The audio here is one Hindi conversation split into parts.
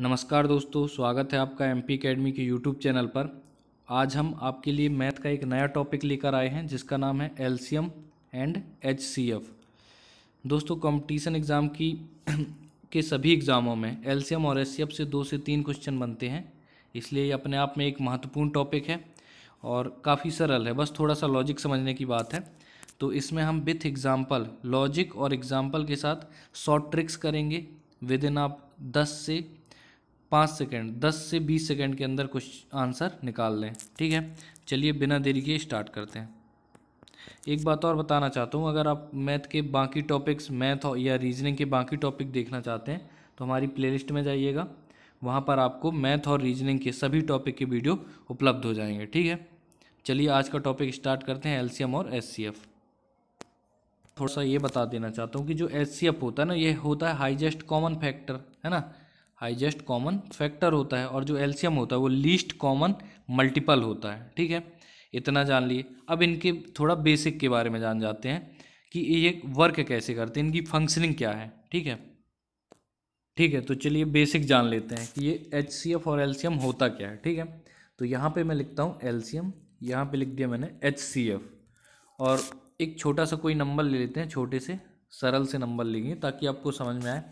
नमस्कार दोस्तों स्वागत है आपका एम पी अकेडमी के यूट्यूब चैनल पर आज हम आपके लिए मैथ का एक नया टॉपिक लेकर आए हैं जिसका नाम है L and H C F दोस्तों कंपटीशन एग्ज़ाम की के सभी एग्ज़ामों में एल और एच से दो से तीन क्वेश्चन बनते हैं इसलिए ये अपने आप में एक महत्वपूर्ण टॉपिक है और काफ़ी सरल है बस थोड़ा सा लॉजिक समझने की बात है तो इसमें हम विथ एग्ज़ाम्पल लॉजिक और एग्ज़ाम्पल के साथ शॉर्ट ट्रिक्स करेंगे विद इन आप दस से पाँच सेकेंड दस से बीस सेकेंड के अंदर कुछ आंसर निकाल लें ठीक है चलिए बिना देरी के स्टार्ट करते हैं एक बात और बताना चाहता हूँ अगर आप मैथ के बाकी टॉपिक्स मैथ या रीजनिंग के बाकी टॉपिक देखना चाहते हैं तो हमारी प्लेलिस्ट में जाइएगा वहाँ पर आपको मैथ और रीजनिंग के सभी टॉपिक के वीडियो उपलब्ध हो जाएंगे ठीक है चलिए आज का टॉपिक स्टार्ट करते हैं एलसीएम और एससीएफ थोड़ा सा ये बता देना चाहता हूँ कि जो एच होता है ना ये होता है हाईजेस्ट कॉमन फैक्टर है ना हाइजेस्ट कॉमन फैक्टर होता है और जो एल्शियम होता है वो लीस्ट कॉमन मल्टीपल होता है ठीक है इतना जान लिए अब इनके थोड़ा बेसिक के बारे में जान जाते हैं कि ये वर्क कैसे करते हैं इनकी फंक्शनिंग क्या है ठीक है ठीक है तो चलिए बेसिक जान लेते हैं कि ये एच सी एफ और एल्शियम होता क्या है ठीक है तो यहाँ पे मैं लिखता हूँ एल्शियम यहाँ पे लिख दिया मैंने एच सी एफ और एक छोटा सा कोई नंबर ले लेते हैं छोटे से सरल से नंबर लेंगे ताकि आपको समझ में आए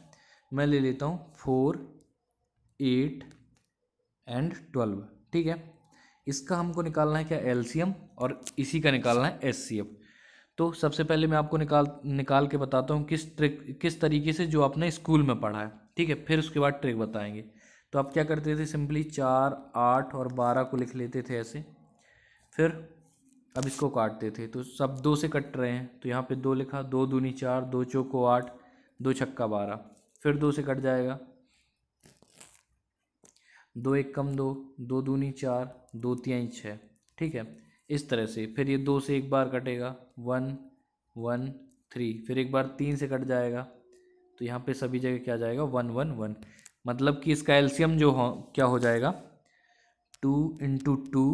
मैं ले लेता हूँ फोर एट एंड ट्वेल्व ठीक है इसका हमको निकालना है क्या एलसीएम और इसी का निकालना है एससीएफ तो सबसे पहले मैं आपको निकाल निकाल के बताता हूँ किस ट्रिक किस तरीके से जो आपने स्कूल में पढ़ा है ठीक है फिर उसके बाद ट्रिक बताएंगे तो आप क्या करते थे सिंपली चार आठ और बारह को लिख लेते थे ऐसे फिर अब इसको काटते थे तो सब दो से कट रहे हैं तो यहाँ पे दो लिखा दो दूनी चार दो चौको आठ दो छक्का बारह फिर दो से कट जाएगा दो एक कम दो दो दूनी चार दो तिहाई छः ठीक है इस तरह से फिर ये दो से एक बार कटेगा वन वन थ्री फिर एक बार तीन से कट जाएगा तो यहाँ पे सभी जगह क्या जाएगा वन वन वन मतलब कि इसका एल्शियम जो हो क्या हो जाएगा two into two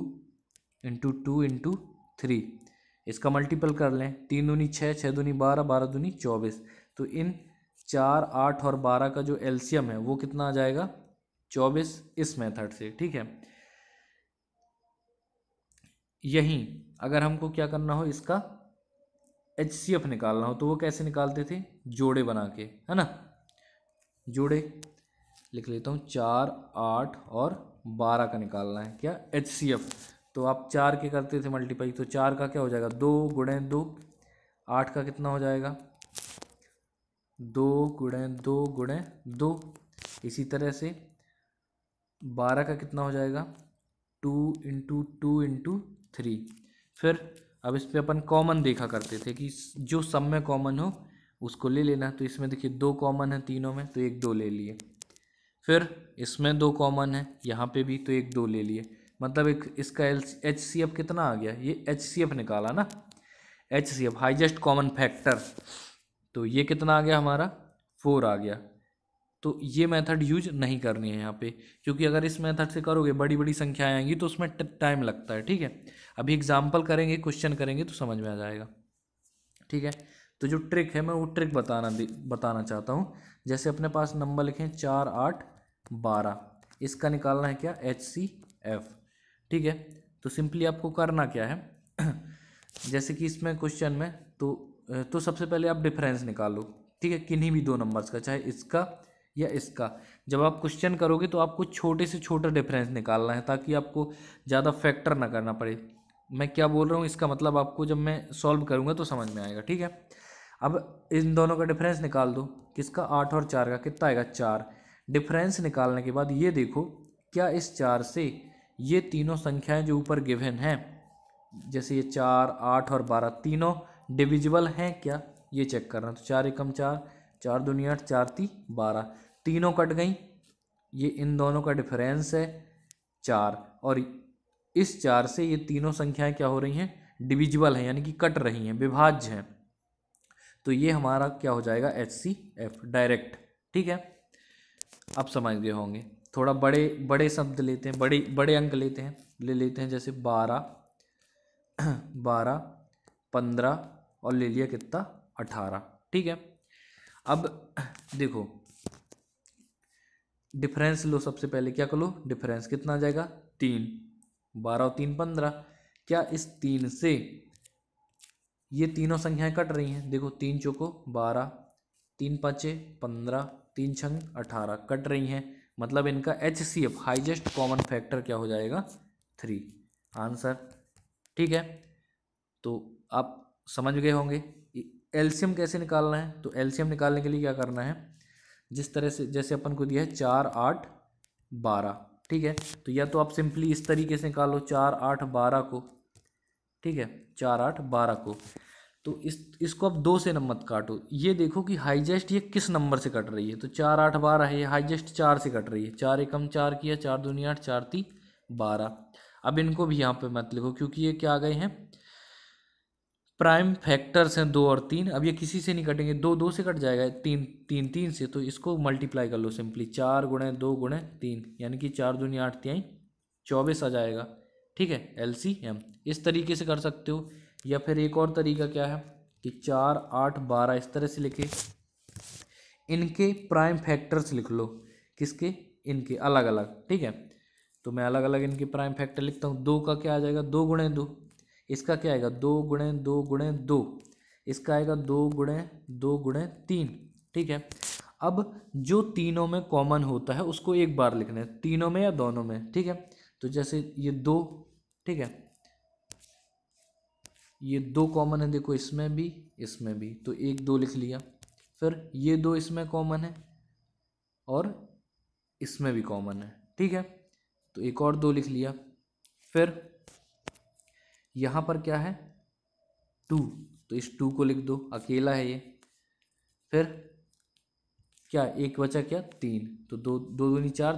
into two into three इसका मल्टीपल कर लें तीन दूनी छः छः दूनी बारह बारह दूनी चौबीस तो इन चार आठ और बारह का जो एल्शियम है वो कितना आ जाएगा चौबीस इस मेथड से ठीक है यहीं अगर हमको क्या करना हो इसका एच सी एफ निकालना हो तो वो कैसे निकालते थे जोड़े बना के है ना जोड़े लिख लेता हूँ चार आठ और बारह का निकालना है क्या एच सी एफ तो आप चार के करते थे मल्टीपाई तो चार का क्या हो जाएगा दो गुणे दो आठ का कितना हो जाएगा दो गुणे दो गुणे दो इसी तरह से बारह का कितना हो जाएगा two into two into three फिर अब इस पर अपन कॉमन देखा करते थे कि जो सब में कॉमन हो उसको ले लेना तो इसमें देखिए दो कॉमन है तीनों में तो एक दो ले लिए फिर इसमें दो कॉमन है यहाँ पे भी तो एक दो ले लिए मतलब एक इसका एल एच सी एफ कितना आ गया ये एच सी एफ निकाला ना H C F highest common factor तो ये कितना आ गया हमारा फोर आ गया तो ये मेथड यूज नहीं करनी है यहाँ पे क्योंकि अगर इस मेथड से करोगे बड़ी बड़ी संख्याएं आएंगी तो उसमें टाइम लगता है ठीक है अभी एग्जाम्पल करेंगे क्वेश्चन करेंगे तो समझ में आ जाएगा ठीक है तो जो ट्रिक है मैं वो ट्रिक बताना बताना चाहता हूँ जैसे अपने पास नंबर लिखे चार आठ बारह इसका निकालना है क्या एच सी एफ ठीक है तो सिंपली आपको करना क्या है जैसे कि इसमें क्वेश्चन में तो तो सबसे पहले आप डिफरेंस लो ठीक है किन्हीं भी दो नंबर्स का चाहे इसका या इसका जब आप क्वेश्चन करोगे तो आपको छोटे से छोटा डिफरेंस निकालना है ताकि आपको ज़्यादा फैक्टर ना करना पड़े मैं क्या बोल रहा हूँ इसका मतलब आपको जब मैं सॉल्व करूँगा तो समझ में आएगा ठीक है अब इन दोनों का डिफरेंस निकाल दो किसका आठ और चार का कितना आएगा चार डिफरेंस निकालने के बाद ये देखो क्या इस चार से ये तीनों संख्याएं जो ऊपर गिवन हैं जैसे ये चार आठ और बारह तीनों डिविजिबल हैं क्या ये चेक करना तो चार एकम चार चार दुनिया आठ चार ती बारह तीनों कट गई ये इन दोनों का डिफरेंस है चार और इस चार से ये तीनों संख्याएं क्या हो रही हैं डिविजिबल हैं यानी कि कट रही हैं विभाज्य हैं तो ये हमारा क्या हो जाएगा एच सी एफ डायरेक्ट ठीक है आप समझ गए होंगे थोड़ा बड़े बड़े शब्द लेते हैं बड़े बड़े अंक लेते हैं ले लेते हैं जैसे बारह बारह पंद्रह और ले लिया कितना अठारह ठीक है अब देखो डिफरेंस लो सबसे पहले क्या कर लो डिफरेंस कितना आ जाएगा तीन बारह और तीन पंद्रह क्या इस तीन से ये तीनों संख्याएं कट रही हैं देखो तीन चौको बारह तीन पाँचे पंद्रह तीन छंग अठारह कट रही हैं मतलब इनका H C F highest common factor क्या हो जाएगा थ्री आंसर ठीक है तो आप समझ गए होंगे एल्शियम कैसे निकालना है तो एल्शियम निकालने के लिए क्या करना है जिस तरह से जैसे अपन को दिया है चार आठ बारह ठीक है तो या तो आप सिंपली इस तरीके से निकालो चार आठ बारह को ठीक है चार आठ बारह को तो इस इसको आप दो से नंबर काटो ये देखो कि हाईजेस्ट ये किस नंबर से कट रही है तो चार आठ बारह है हाईजेस्ट चार से कट रही है चार एकम चार किया चार दूनी आठ चार ती बारह अब इनको भी यहाँ पे मत लिखो क्योंकि ये क्या आ गए हैं प्राइम फैक्टर्स हैं दो और तीन अब ये किसी से नहीं कटेंगे दो दो से कट जाएगा तीन तीन तीन से तो इसको मल्टीप्लाई कर लो सिंपली चार गुणे दो गुणे तीन यानी कि चार दुनिया आठ तीन चौबीस आ जाएगा ठीक है एल सी एम इस तरीके से कर सकते हो या फिर एक और तरीका क्या है कि चार आठ बारह इस तरह से लिखे इनके प्राइम फैक्टर्स लिख लो किसके इनके अलग अलग ठीक है तो मैं अलग अलग इनके प्राइम फैक्टर लिखता हूँ दो का क्या आ जाएगा दो गुणे दो इसका क्या आएगा दो गुणे दो गुणे दो इसका आएगा दो गुणे दो गुणे तीन ठीक है अब जो तीनों में कॉमन होता है उसको एक बार लिखना है तीनों में या दोनों में ठीक है तो जैसे ये दो ठीक है ये दो कॉमन है देखो इसमें भी इसमें भी तो एक दो लिख लिया फिर ये दो इसमें कॉमन है और इसमें भी कॉमन है ठीक है तो एक और दो लिख लिया फिर यहाँ पर क्या है टू तो इस टू को लिख दो अकेला है ये फिर क्या एक बचा क्या तीन तो दो दो दूनी चार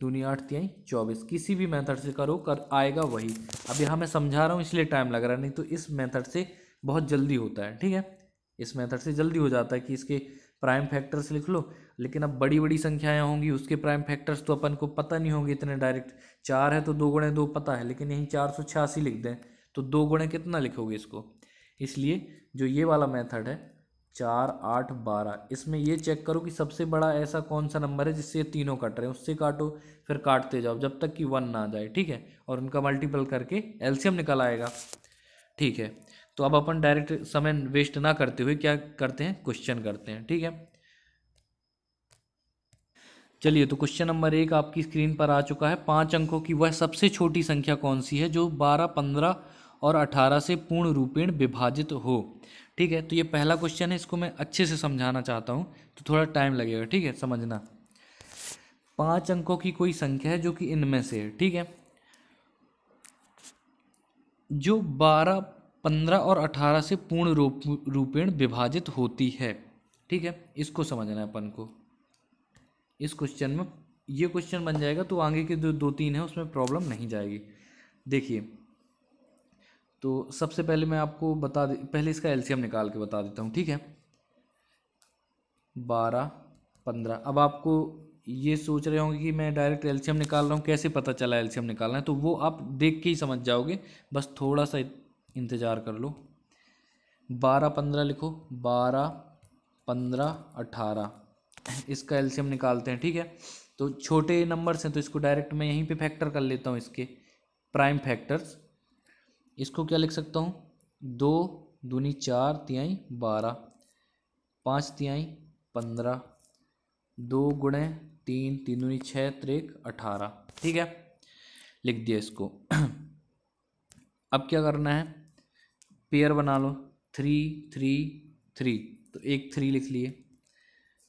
दूनी आठ तिहाई चौबीस किसी भी मेथड से करो कर आएगा वही अब यहाँ मैं समझा रहा हूँ इसलिए टाइम लग रहा है नहीं तो इस मेथड से बहुत जल्दी होता है ठीक है इस मेथड से जल्दी हो जाता है कि इसके प्राइम फैक्टर्स लिख लो लेकिन अब बड़ी बड़ी संख्याएं होंगी उसके प्राइम फैक्टर्स तो अपन को पता नहीं होंगे इतने डायरेक्ट चार है तो दो गुणे दो पता है लेकिन यहीं चार सौ छियासी लिख दें तो दो गुणे कितना लिखोगे इसको इसलिए जो ये वाला मेथड है चार आठ बारह इसमें ये चेक करो कि सबसे बड़ा ऐसा कौन सा नंबर है जिससे तीनों कट रहे हैं उससे काटो फिर काटते जाओ जब तक कि वन ना आ जाए ठीक है और उनका मल्टीपल करके एल्शियम निकल आएगा ठीक है तो अब अपन डायरेक्ट समय वेस्ट ना करते हुए क्या करते हैं क्वेश्चन करते हैं ठीक है चलिए तो क्वेश्चन नंबर एक आपकी स्क्रीन पर आ चुका है पाँच अंकों की वह सबसे छोटी संख्या कौन सी है जो बारह पंद्रह और अठारह से पूर्ण रूपेण विभाजित हो ठीक है तो ये पहला क्वेश्चन है इसको मैं अच्छे से समझाना चाहता हूँ तो थोड़ा टाइम लगेगा ठीक है समझना पाँच अंकों की कोई संख्या है जो कि इनमें से है ठीक है जो बारह पंद्रह और अठारह से पूर्ण रूप रूपेण विभाजित होती है ठीक है इसको समझना है अपन को इस क्वेश्चन में ये क्वेश्चन बन जाएगा तो आगे के जो दो तीन है उसमें प्रॉब्लम नहीं जाएगी देखिए तो सबसे पहले मैं आपको बता दे पहले इसका एलसीएम निकाल के बता देता हूँ ठीक है बारह पंद्रह अब आपको ये सोच रहे होंगे कि मैं डायरेक्ट एलसीएम निकाल रहा हूँ कैसे पता चला एलसीएम निकालना है तो वो आप देख के ही समझ जाओगे बस थोड़ा सा इंतज़ार कर लो बारह पंद्रह लिखो बारह पंद्रह अठारह इसका एल्शियम निकालते हैं ठीक है तो छोटे नंबर्स हैं तो इसको डायरेक्ट मैं यहीं पे फैक्टर कर लेता हूँ इसके प्राइम फैक्टर्स इसको क्या लिख सकता हूँ दो दूनी चार तिहाई बारह पाँच तिहाई पंद्रह दो गुणे तीन तीन दूनी छः त्रेक अठारह ठीक है लिख दिया इसको अब क्या करना है पेयर बना लो थ्री थ्री थ्री तो एक थ्री लिख लिए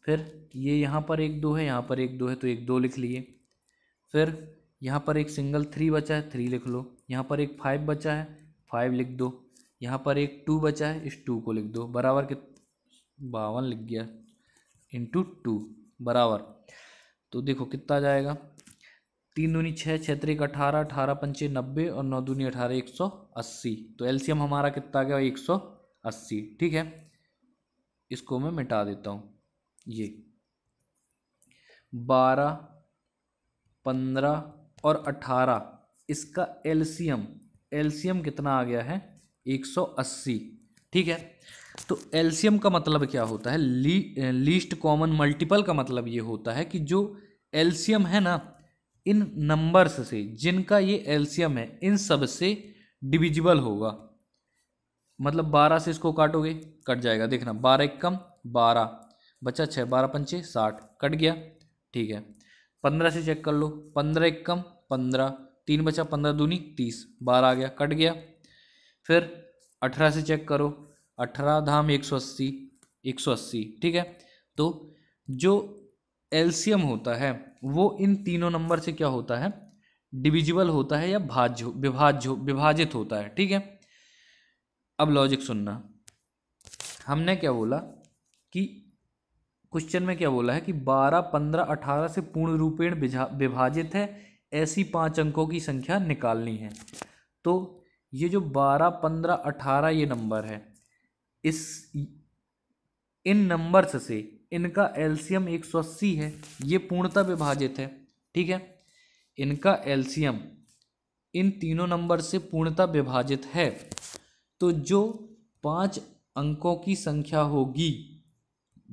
फिर ये यहाँ पर एक दो है यहाँ पर एक दो है तो एक दो लिख लिए फिर यहाँ पर एक सिंगल थ्री बचा है थ्री लिख लो यहाँ पर एक फाइव बचा है फाइव लिख दो यहाँ पर एक टू बचा है इस टू को लिख दो बराबर के बावन लिख गया इंटू टू बराबर तो देखो कितना जाएगा तीन दूनी छः छः तरीक अठारह अठारह पंचे नब्बे और नौ दूनी अठारह एक सौ अस्सी तो एलसीएम हमारा कितना गया एक सौ अस्सी ठीक है इसको मैं मिटा देता हूँ ये बारह पंद्रह और अठारह इसका एलसीएम एलसीएम कितना आ गया है एक सौ अस्सी ठीक है तो एलसीएम का मतलब क्या होता है ली, लीस्ट कॉमन मल्टीपल का मतलब ये होता है कि जो एलसीएम है ना इन नंबर्स से जिनका ये एलसीएम है इन सब से डिविजिबल होगा मतलब बारह से इसको काटोगे कट जाएगा देखना बारह एक कम बारह बचा छः बारह पंचे साठ कट गया ठीक है पंद्रह से चेक कर लो पंद्रह एक कम पंद्रह तीन बचा पंद्रह दूनी तीस बारह आ गया कट गया फिर अठारह से चेक करो अठारह धाम एक सौ अस्सी एक सौ अस्सी ठीक है तो जो एल्सियम होता है वो इन तीनों नंबर से क्या होता है डिविजिबल होता है या भाज्य विभाज्य विभाजित होता है ठीक है अब लॉजिक सुनना हमने क्या बोला कि क्वेश्चन में क्या बोला है कि बारह पंद्रह अठारह से पूर्ण रूपेण विभाजित है ऐसी पाँच अंकों की संख्या निकालनी है तो ये जो बारह पंद्रह अठारह ये नंबर है इस इन नंबर्स से इनका एलसीएम एक सौ अस्सी है ये पूर्णतः विभाजित है ठीक है इनका एल्सियम इन तीनों नंबर से पूर्णतः विभाजित है तो जो पांच अंकों की संख्या होगी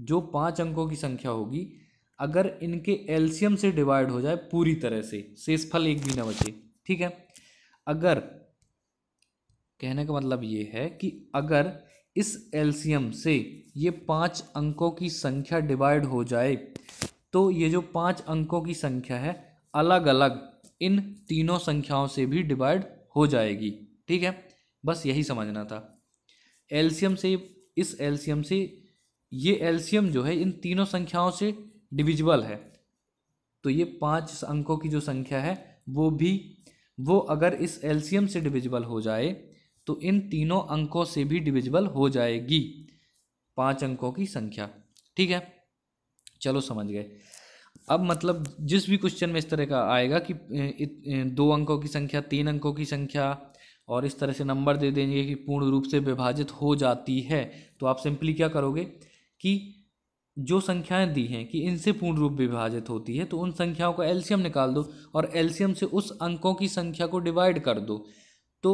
जो पाँच अंकों की संख्या होगी अगर इनके एल्शियम से डिवाइड हो जाए पूरी तरह से शेषफल एक भी ना बचे ठीक है अगर कहने का मतलब ये है कि अगर इस एल्शियम से ये पाँच अंकों की संख्या डिवाइड हो जाए तो ये जो पाँच अंकों की संख्या है अलग अलग इन तीनों संख्याओं से भी डिवाइड हो जाएगी ठीक है बस यही समझना था एल्शियम से इस एल्शियम से ये एल्शियम जो है इन तीनों संख्याओं से डिविजिबल है तो ये पांच अंकों की जो संख्या है वो भी वो अगर इस एल्शियम से डिविजिबल हो जाए तो इन तीनों अंकों से भी डिविजिबल हो जाएगी पांच अंकों की संख्या ठीक है चलो समझ गए अब मतलब जिस भी क्वेश्चन में इस तरह का आएगा कि दो अंकों की संख्या तीन अंकों की संख्या और इस तरह से नंबर दे देंगे कि पूर्ण रूप से विभाजित हो जाती है तो आप सिंपली क्या करोगे कि जो संख्याएं दी हैं कि इनसे पूर्ण रूप विभाजित होती है तो उन संख्याओं का एल्शियम निकाल दो और एल्शियम से उस अंकों की संख्या को डिवाइड कर दो तो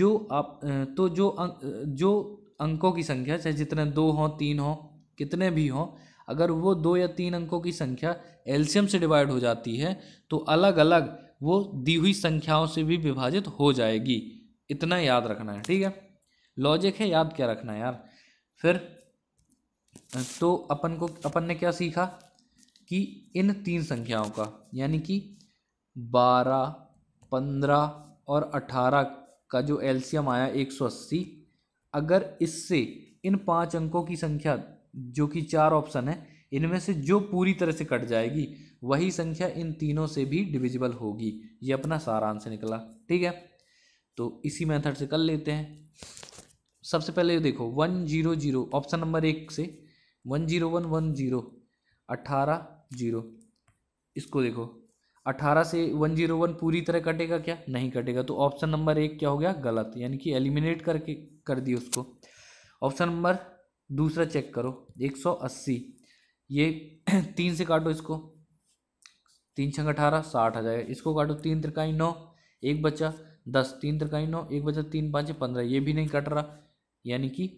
जो आप तो जो अंक जो अंकों की संख्या चाहे जितने दो हों तीन हों कितने भी हों अगर वो दो या तीन अंकों की संख्या एल्शियम से डिवाइड हो जाती है तो अलग अलग वो दी हुई संख्याओं से भी विभाजित हो जाएगी इतना याद रखना है ठीक है लॉजिक है याद क्या रखना है यार फिर तो अपन को अपन ने क्या सीखा कि इन तीन संख्याओं का यानी कि बारह पंद्रह और अठारह का जो एल्सियम आया एक सौ अस्सी अगर इससे इन पांच अंकों की संख्या जो कि चार ऑप्शन है इनमें से जो पूरी तरह से कट जाएगी वही संख्या इन तीनों से भी डिविजिबल होगी ये अपना सारा आंसर निकला ठीक है तो इसी मेथड से कर लेते हैं सबसे पहले देखो one zero zero option number एक से one zero one one zero अट्ठारह जीरो इसको देखो अठारह से वन जीरो वन पूरी तरह कटेगा क्या नहीं कटेगा तो ऑप्शन नंबर एक क्या हो गया गलत यानी कि एलिमिनेट करके कर दिए उसको ऑप्शन नंबर दूसरा चेक करो एक सौ अस्सी ये तीन से काटो इसको तीन छंग अठारह साठ आ जाएगा इसको काटो तीन त्रिकाई नौ एक बचा दस तीन त्रिकाई नौ एक बचा तीन पाँच पंद्रह ये भी नहीं कट रहा यानी कि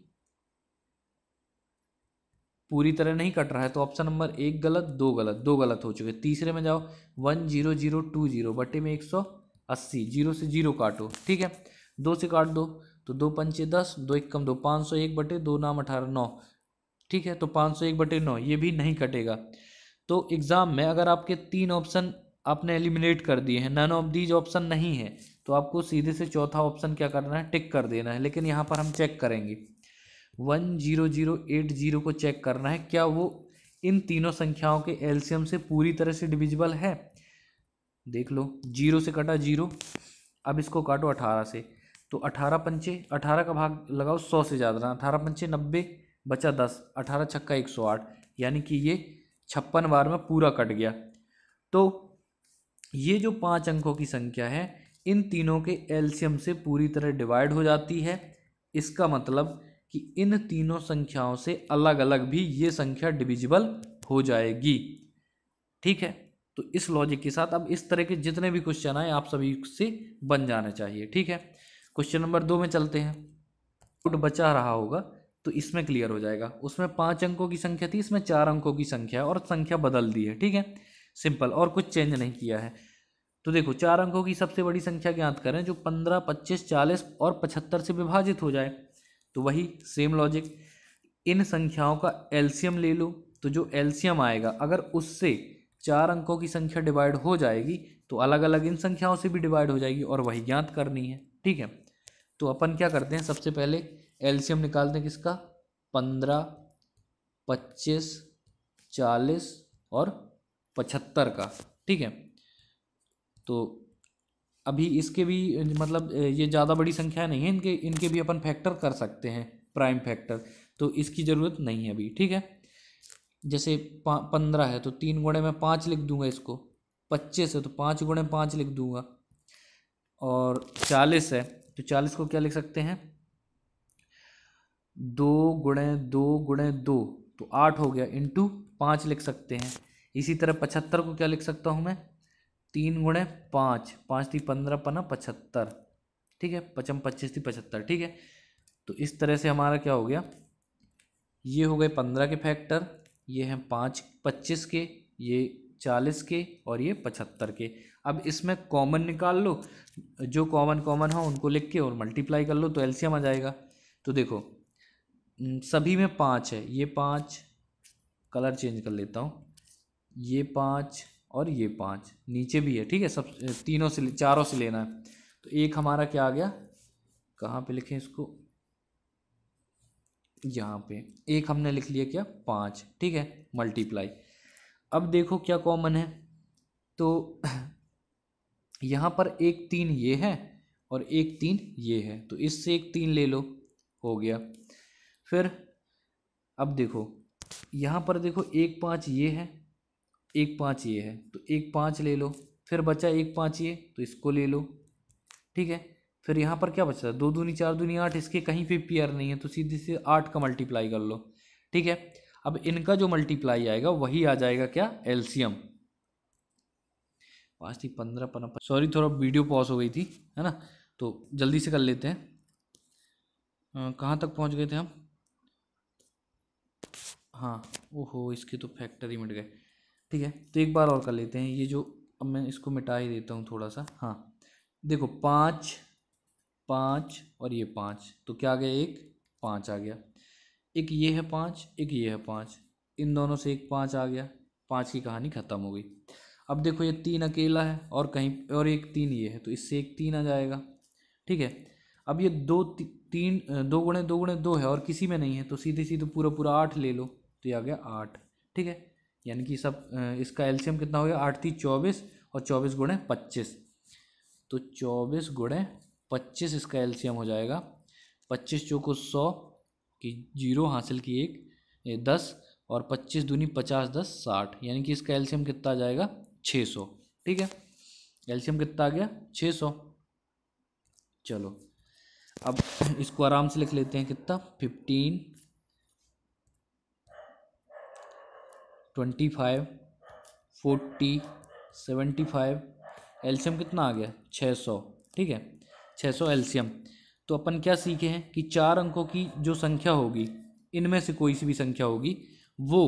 पूरी तरह नहीं कट रहा है तो ऑप्शन नंबर एक गलत दो गलत दो गलत हो चुके तीसरे में जाओ one zero zero two zero बटे में एक सौ अस्सी जीरो से जीरो काटो ठीक है दो से काट दो तो दो पंचे दस दो एक कम दो पाँच सौ एक बटे दो नाम अठारह नौ ठीक है तो पाँच सौ एक बटे नौ ये भी नहीं कटेगा तो एग्ज़ाम में अगर आपके तीन ऑप्शन आपने एलिमिनेट कर दिए हैं नन ऑफ दीज ऑप्शन नहीं है तो आपको सीधे से चौथा ऑप्शन क्या करना है टिक कर देना है लेकिन यहाँ पर हम चेक करेंगे one zero zero eight zero को चेक करना है क्या वो इन तीनों संख्याओं के एल्शियम से पूरी तरह से डिविजिबल है देख लो जीरो से कटा जीरो अब इसको काटो अठारह से तो अठारह पंचे अठारह का भाग लगाओ सौ से ज़्यादा अठारह पंचे नब्बे बचा दस अठारह छक्का एक सौ आठ यानी कि ये छप्पन बार में पूरा कट गया तो ये जो पांच अंकों की संख्या है इन तीनों के एल्शियम से पूरी तरह डिवाइड हो जाती है इसका मतलब कि इन तीनों संख्याओं से अलग अलग भी ये संख्या डिविजिबल हो जाएगी ठीक है तो इस लॉजिक के साथ अब इस तरह के जितने भी क्वेश्चन आए आप सभी से बन जाने चाहिए ठीक है क्वेश्चन नंबर दो में चलते हैं फुट बचा रहा होगा तो इसमें क्लियर हो जाएगा उसमें पाँच अंकों की संख्या थी इसमें चार अंकों की संख्या है और संख्या बदल दी है ठीक है सिंपल और कुछ चेंज नहीं किया है तो देखो चार अंकों की सबसे बड़ी संख्या ज्ञात करें जो पंद्रह पच्चीस चालीस और पचहत्तर से विभाजित हो जाए तो वही सेम लॉजिक इन संख्याओं का एल्शियम ले लो तो जो एल्शियम आएगा अगर उससे चार अंकों की संख्या डिवाइड हो जाएगी तो अलग अलग इन संख्याओं से भी डिवाइड हो जाएगी और वही ज्ञात करनी है ठीक है तो अपन क्या करते हैं सबसे पहले एल्शियम निकालते हैं किसका पंद्रह पच्चीस चालीस और पचहत्तर का ठीक है तो अभी इसके भी मतलब ये ज़्यादा बड़ी संख्या नहीं है इनके इनके भी अपन फैक्टर कर सकते हैं प्राइम फैक्टर तो इसकी ज़रूरत नहीं है अभी ठीक है जैसे पंद्रह है तो तीन गुणे में पाँच लिख दूंगा इसको पच्चीस है तो पाँच गुणे पाँच लिख दूंगा और चालीस है तो चालीस को क्या लिख सकते हैं दो गुणे दो गुणे दो तो आठ हो गया इंटू पाँच लिख सकते हैं इसी तरह पचहत्तर को क्या लिख सकता हूँ मैं तीन गुणे पाँच पाँच थी पंद्रह पना पचहत्तर ठीक है पचम पच्चीस थी पचहत्तर ठीक है तो इस तरह से हमारा क्या हो गया ये हो गए पंद्रह के फैक्टर ये हैं पाँच पच्चीस के ये चालीस के और ये पचहत्तर के अब इसमें कॉमन निकाल लो जो कॉमन कॉमन हो उनको लिख के और मल्टीप्लाई कर लो तो एल्सियम आ जाएगा तो देखो सभी में पाँच है ये पाँच कलर चेंज कर लेता हूँ ये पाँच और ये पाँच नीचे भी है ठीक है सब तीनों से चारों से लेना है तो एक हमारा क्या आ गया कहाँ पे लिखें इसको यहाँ पे एक हमने लिख लिया क्या पाँच ठीक है मल्टीप्लाई अब देखो क्या कॉमन है तो यहाँ पर एक तीन ये है और एक तीन ये है तो इससे एक तीन ले लो हो गया फिर अब देखो यहाँ पर देखो एक पाँच ये है एक पाँच ये है तो एक पाँच ले लो फिर बचा एक पाँच ये तो इसको ले लो ठीक है फिर यहाँ पर क्या बचता है दो दूनी चार दूनी आठ इसके कहीं पे पी आर नहीं है तो सीधे से आठ का मल्टीप्लाई कर लो ठीक है अब इनका जो मल्टीप्लाई आएगा वही आ जाएगा क्या एलसीएम पाँच थी पंद्रह पंद्रह सॉरी थोड़ा वीडियो पॉज हो गई थी है ना तो जल्दी से कर लेते हैं कहाँ तक पहुँच गए थे हम हाँ ओहो इसके तो फैक्ट्री मिट गए ठीक है तो एक बार और कर लेते हैं ये जो अब मैं इसको मिटा ही देता हूँ थोड़ा सा हाँ देखो पाँच पाँच और ये पाँच तो क्या आ गया एक पाँच आ गया एक ये है पाँच एक ये है पाँच इन दोनों से एक पाँच आ गया पाँच की कहानी ख़त्म हो गई अब देखो ये तीन अकेला है और कहीं और एक तीन ये है तो इससे एक तीन आ जाएगा ठीक है अब ये दो ती, तीन दो गुणे दो गुणे दो है और किसी में नहीं है तो सीधे सीधे पूरा पूरा आठ ले लो तो ये आ गया आठ ठीक है यानी कि सब इसका एल्शियम कितना हो गया आठ थी चौबीस और चौबीस गुणे पच्चीस तो चौबीस गुणे पच्चीस इसका एल्शियम हो जाएगा पच्चीस चौको सौ की जीरो हासिल की एक दस और पच्चीस दूनी पचास दस साठ यानी कि इसका एल्शियम कितना आ जाएगा छः सौ ठीक है एल्शियम कितना आ गया छः सौ चलो अब इसको आराम से लिख लेते हैं कितना fifteen twenty five forty seventy five LCM कितना आ गया छः सौ ठीक है छः सौ एल्शियम तो अपन क्या सीखे हैं कि चार अंकों की जो संख्या होगी इनमें से कोई सी भी संख्या होगी वो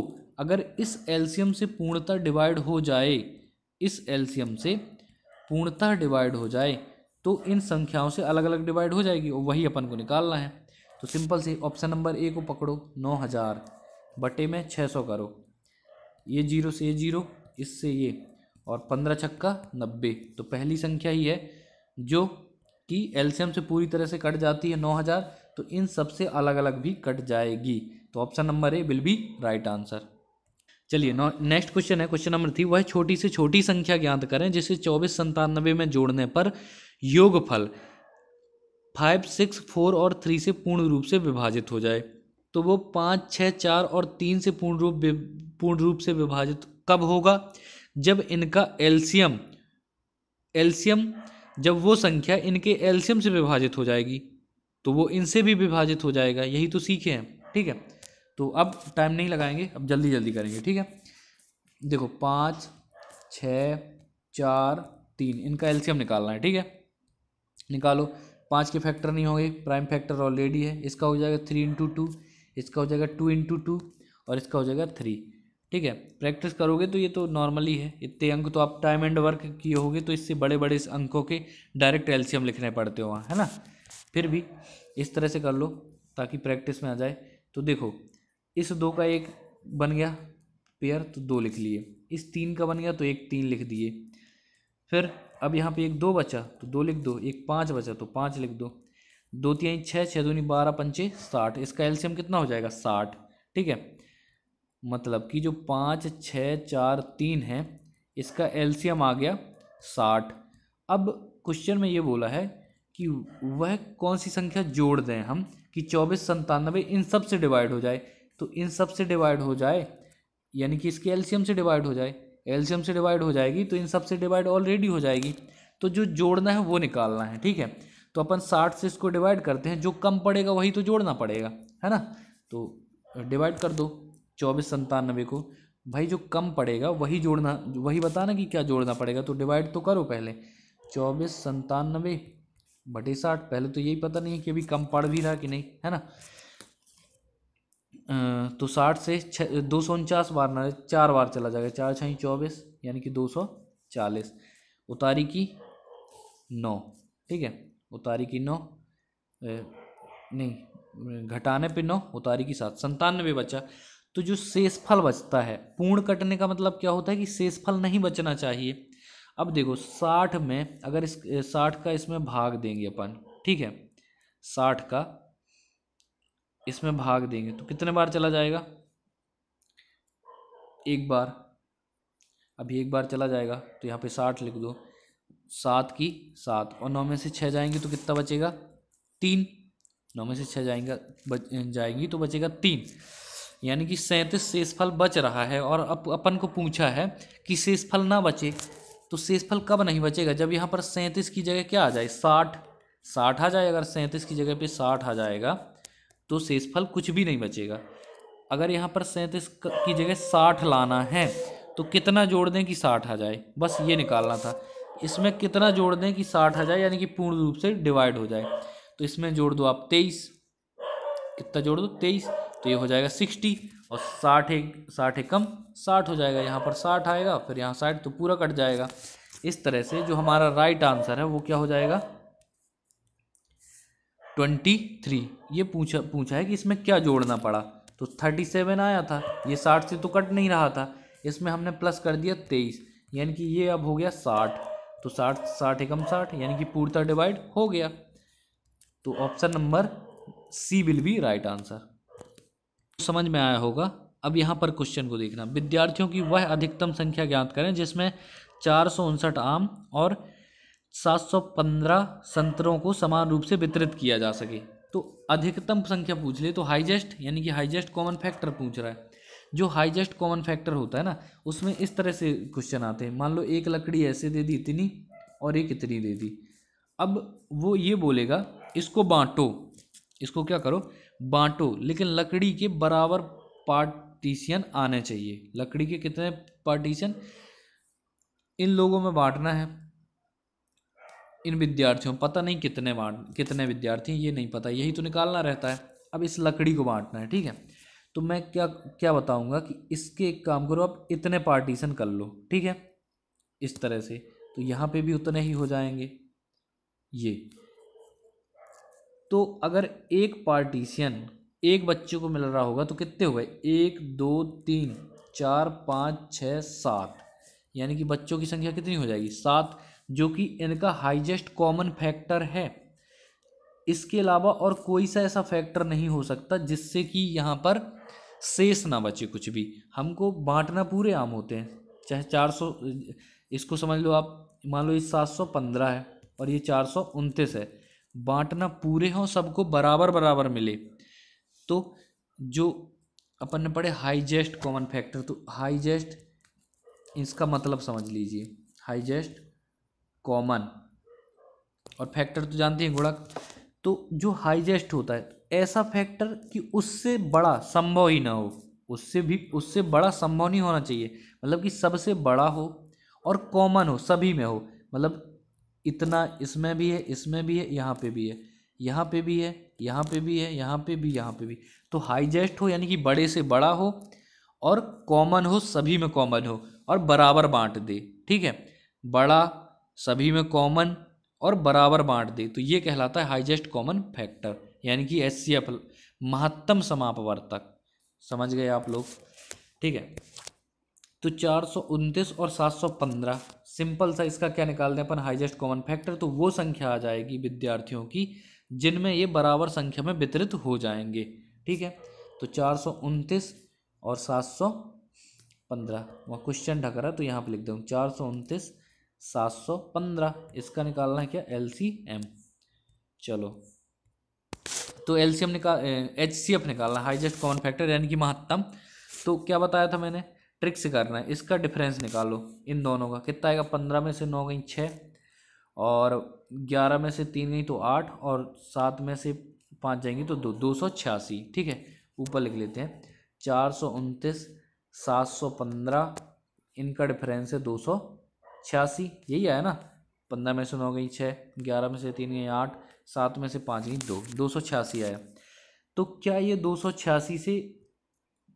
अगर इस एल्शियम से पूर्णतः डिवाइड हो जाए इस एल्शियम से पूर्णतः डिवाइड हो जाए तो इन संख्याओं से अलग अलग डिवाइड हो जाएगी और वही अपन को निकालना है तो सिंपल से ऑप्शन नंबर ए को पकड़ो नौ हज़ार बटे में छः सौ करो ये जीरो से ये जीरो इससे ये और पंद्रह छक्का नब्बे तो पहली संख्या ही है जो कि एलसीएम से पूरी तरह से कट जाती है नौ हज़ार तो इन सबसे अलग अलग भी कट जाएगी तो option number A will be right answer चलिए नेक्स्ट क्वेश्चन है क्वेश्चन नंबर थ्री वह छोटी से छोटी संख्या ज्ञात करें जिसे चौबीस संतानवे में जोड़ने पर योगफल फाइव सिक्स फोर और थ्री से पूर्ण रूप से विभाजित हो जाए तो वो पाँच छः चार और तीन से पूर्ण रूप पूर्ण रूप से विभाजित कब होगा जब इनका एल्सियम एल्सियम जब वो संख्या इनके एल्सियम से विभाजित हो जाएगी तो वो इनसे भी विभाजित हो जाएगा यही तो सीखे हैं ठीक है तो अब टाइम नहीं लगाएंगे अब जल्दी जल्दी करेंगे ठीक है देखो पाँच छ चार तीन इनका एल्सियम निकालना है ठीक है निकालो पाँच के फैक्टर नहीं होंगे प्राइम फैक्टर ऑलरेडी है इसका हो जाएगा थ्री इंटू टू इसका हो जाएगा टू इंटू टू और इसका हो जाएगा थ्री ठीक है प्रैक्टिस करोगे तो ये तो नॉर्मली है इतने अंक तो आप टाइम एंड वर्क किए होगे तो इससे बड़े बड़े इस अंकों के डायरेक्ट एल्शियम लिखने पड़ते हो वहाँ है ना फिर भी इस तरह से कर लो ताकि प्रैक्टिस में आ जाए तो देखो इस दो का एक बन गया पेयर तो दो लिख लिए इस तीन का बन गया तो एक तीन लिख दिए फिर अब यहाँ पे एक दो बचा तो दो लिख दो एक पाँच बचा तो पाँच लिख दो दो तीन छः छः दूनी बारह पंचे साठ इसका एल्शियम कितना हो जाएगा साठ ठीक है मतलब कि जो पाँच छः चार तीन है इसका एल्शियम आ गया साठ अब क्वेश्चन में ये बोला है कि वह कौन सी संख्या जोड़ दें हम कि चौबीस संतानवे इन सब से डिवाइड हो जाए तो इन सब से डिवाइड हो जाए यानी कि इसके एल्शियम से डिवाइड हो जाए एल्शियम से डिवाइड हो जाएगी तो इन सब से डिवाइड ऑलरेडी हो जाएगी तो जो जोड़ना है वो निकालना है ठीक है तो अपन साठ से इसको डिवाइड करते हैं जो कम पड़ेगा वही तो जोड़ना पड़ेगा है ना तो डिवाइड कर दो चौबीस संतानवे को भाई जो कम पड़ेगा वही जोड़ना वही बताना कि क्या जोड़ना पड़ेगा तो डिवाइड तो करो पहले चौबीस संतानवे बटे साठ पहले तो यही पता नहीं है कि अभी कम पड़ भी रहा कि नहीं है ना तो साठ से छ दो सौ उनचास बार ना चार बार चला जाएगा चार छः चौबीस यानी कि दो सौ चालीस उतारी की नौ ठीक है उतारी की नौ नहीं घटाने पे नौ उतारी की सात संतानवे बचा तो जो शेषफल बचता है पूर्ण कटने का मतलब क्या होता है कि शेषफल नहीं बचना चाहिए अब देखो साठ में अगर इस साठ का इसमें भाग देंगे अपन ठीक है साठ का इसमें भाग देंगे तो कितने बार चला जाएगा एक बार अभी एक बार चला जाएगा तो यहाँ पे साठ लिख दो सात की सात और नौ में से छः जाएंगे तो कितना बचेगा तीन नौ में से छः जाएंगे बच जाएंगी तो बचेगा तीन यानी कि सैंतीस शेषफल बच रहा है और अप, अपन को पूछा है कि शेषफल ना बचे तो शेषफल कब नहीं बचेगा जब यहाँ पर सैंतीस की जगह क्या आ जाए साठ साठ आ जाए अगर सैंतीस की जगह पे साठ आ जाएगा तो शेषफल कुछ भी नहीं बचेगा अगर यहाँ पर सैंतीस की जगह साठ लाना है तो कितना जोड़ दें कि साठ आ जाए बस ये निकालना था इसमें कितना जोड़ दें कि साठ आ जाए यानी कि पूर्ण रूप से डिवाइड हो जाए तो इसमें जोड़ दो आप तेईस कितना जोड़ दो तेईस तो ये हो जाएगा सिक्सटी और साठ एक साठ कम साठ हो जाएगा यहाँ पर साठ आएगा फिर यहाँ साठ तो पूरा कट जाएगा इस तरह से जो हमारा राइट आंसर है वो क्या हो जाएगा ट्वेंटी थ्री ये पूछा पूछा है कि इसमें क्या जोड़ना पड़ा तो थर्टी सेवन आया था ये साठ से तो कट नहीं रहा था इसमें हमने प्लस कर दिया तेईस यानी कि ये अब हो गया साठ तो साठ साठ एकम साठ यानी कि पूर्ता डिवाइड हो गया तो option number C will be right answer समझ में आया होगा अब यहाँ पर क्वेश्चन को देखना विद्यार्थियों की वह अधिकतम संख्या ज्ञात करें जिसमें चार आम और 715 संतरों को समान रूप से वितरित किया जा सके तो अधिकतम संख्या पूछ ले तो हाईजेस्ट यानी कि हाईजेस्ट कॉमन फैक्टर पूछ रहा है जो हाईजेस्ट कॉमन फैक्टर होता है ना उसमें इस तरह से क्वेश्चन आते हैं मान लो एक लकड़ी ऐसे दे दी इतनी और एक इतनी दे दी अब वो ये बोलेगा इसको बांटो इसको क्या करो बांटो लेकिन लकड़ी के बराबर पार्टीशन आने चाहिए लकड़ी के कितने पार्टीशन इन लोगों में बांटना है इन विद्यार्थियों पता नहीं कितने बांट कितने विद्यार्थी ये नहीं पता यही तो निकालना रहता है अब इस लकड़ी को बांटना है ठीक है तो मैं क्या क्या बताऊंगा कि इसके एक काम करो आप इतने पार्टीशन कर लो ठीक है इस तरह से तो यहाँ पे भी उतने ही हो जाएंगे ये तो अगर एक पार्टीशियन एक बच्चे को मिल रहा होगा तो कितने हो गए एक दो तीन चार पाँच छः सात यानी कि बच्चों की संख्या कितनी हो जाएगी सात जो कि इनका हाईजेस्ट कॉमन फैक्टर है इसके अलावा और कोई सा ऐसा फैक्टर नहीं हो सकता जिससे कि यहाँ पर शेष ना बचे कुछ भी हमको बांटना पूरे आम होते हैं चाहे चार सौ इसको समझ लो आप मान लो ये सात सौ पंद्रह है और ये चार सौ उनतीस है बांटना पूरे हों सबको बराबर बराबर मिले तो जो अपन ने पढ़े हाईजेस्ट कॉमन फैक्टर तो हाईजेस्ट इसका मतलब समझ लीजिए हाईजेस्ट कॉमन और फैक्टर तो जानते हैं गुणक तो जो हाईजेस्ट होता है ऐसा फैक्टर कि उससे बड़ा संभव ही ना हो उससे भी उससे बड़ा संभव नहीं होना चाहिए मतलब कि सबसे बड़ा हो और कॉमन हो सभी में हो मतलब इतना इसमें भी है इसमें भी है यहाँ पे भी है यहाँ पे भी है यहाँ पे भी है यहाँ पे भी यहाँ पे भी तो हाईजेस्ट हो यानी कि बड़े से बड़ा हो और कॉमन हो सभी में कॉमन हो और बराबर बांट दे ठीक है बड़ा सभी में कॉमन और बराबर बांट दे तो ये कहलाता है हाईजेस्ट कॉमन फैक्टर यानी कि एच महत्तम समापवर्तक समझ गए आप लोग ठीक है तो चार सौ उनतीस और सात सौ पंद्रह सिंपल सा इसका क्या निकाल दें अपन हाईएस्ट कॉमन फैक्टर तो वो संख्या आ जाएगी विद्यार्थियों की जिनमें ये बराबर संख्या में वितरित हो जाएंगे ठीक है तो चार सौ उनतीस और सात सौ पंद्रह वहाँ क्वेश्चन ढक रहा है तो यहाँ पे लिख दूँ चार सौ उनतीस सात सौ पंद्रह इसका निकालना है क्या एल सी एम चलो तो एल सी एम निकाल एच सी एफ निकालना हाईजेस्ट कॉमन फैक्टर यानी कि महत्तम तो क्या बताया था मैंने ट्रिक से करना है इसका डिफरेंस निकालो इन दोनों का कितना आएगा पंद्रह में से नौ गई छः और ग्यारह में से तीन गई तो आठ और सात में से पाँच जाएंगी तो दो दो सौ छियासी ठीक है ऊपर लिख लेते हैं चार सौ उनतीस सात सौ पंद्रह इनका डिफरेंस है दो सौ छियासी यही आया ना पंद्रह में से नौ गई छः ग्यारह में से तीन गई आठ सात में से पाँच गई दो दो सौ छियासी आया तो क्या ये दो सौ छियासी से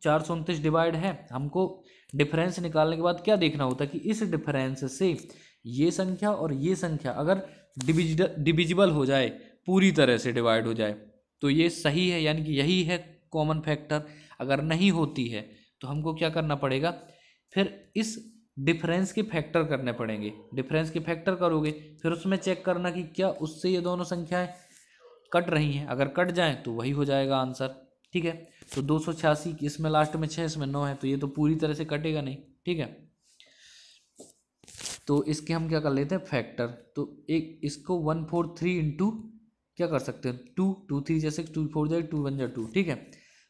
चार सौ उनतीस डिवाइड है हमको डिफरेंस निकालने के बाद क्या देखना होता है कि इस डिफरेंस से ये संख्या और ये संख्या अगर डिविज डिविजिबल हो जाए पूरी तरह से डिवाइड हो जाए तो ये सही है यानी कि यही है कॉमन फैक्टर अगर नहीं होती है तो हमको क्या करना पड़ेगा फिर इस डिफरेंस के फैक्टर करने पड़ेंगे डिफरेंस के फैक्टर करोगे फिर उसमें चेक करना कि क्या उससे ये दोनों संख्याएं कट रही हैं अगर कट जाएं तो वही हो जाएगा आंसर ठीक है तो दो सौ छियासी इसमें लास्ट में छः इसमें नौ है तो ये तो पूरी तरह से कटेगा नहीं ठीक है तो इसके हम क्या कर लेते हैं फैक्टर तो एक इसको वन फोर थ्री इंटू क्या कर सकते हैं टू टू थ्री जैसे टू फोर जाए टू वन जाए टू ठीक है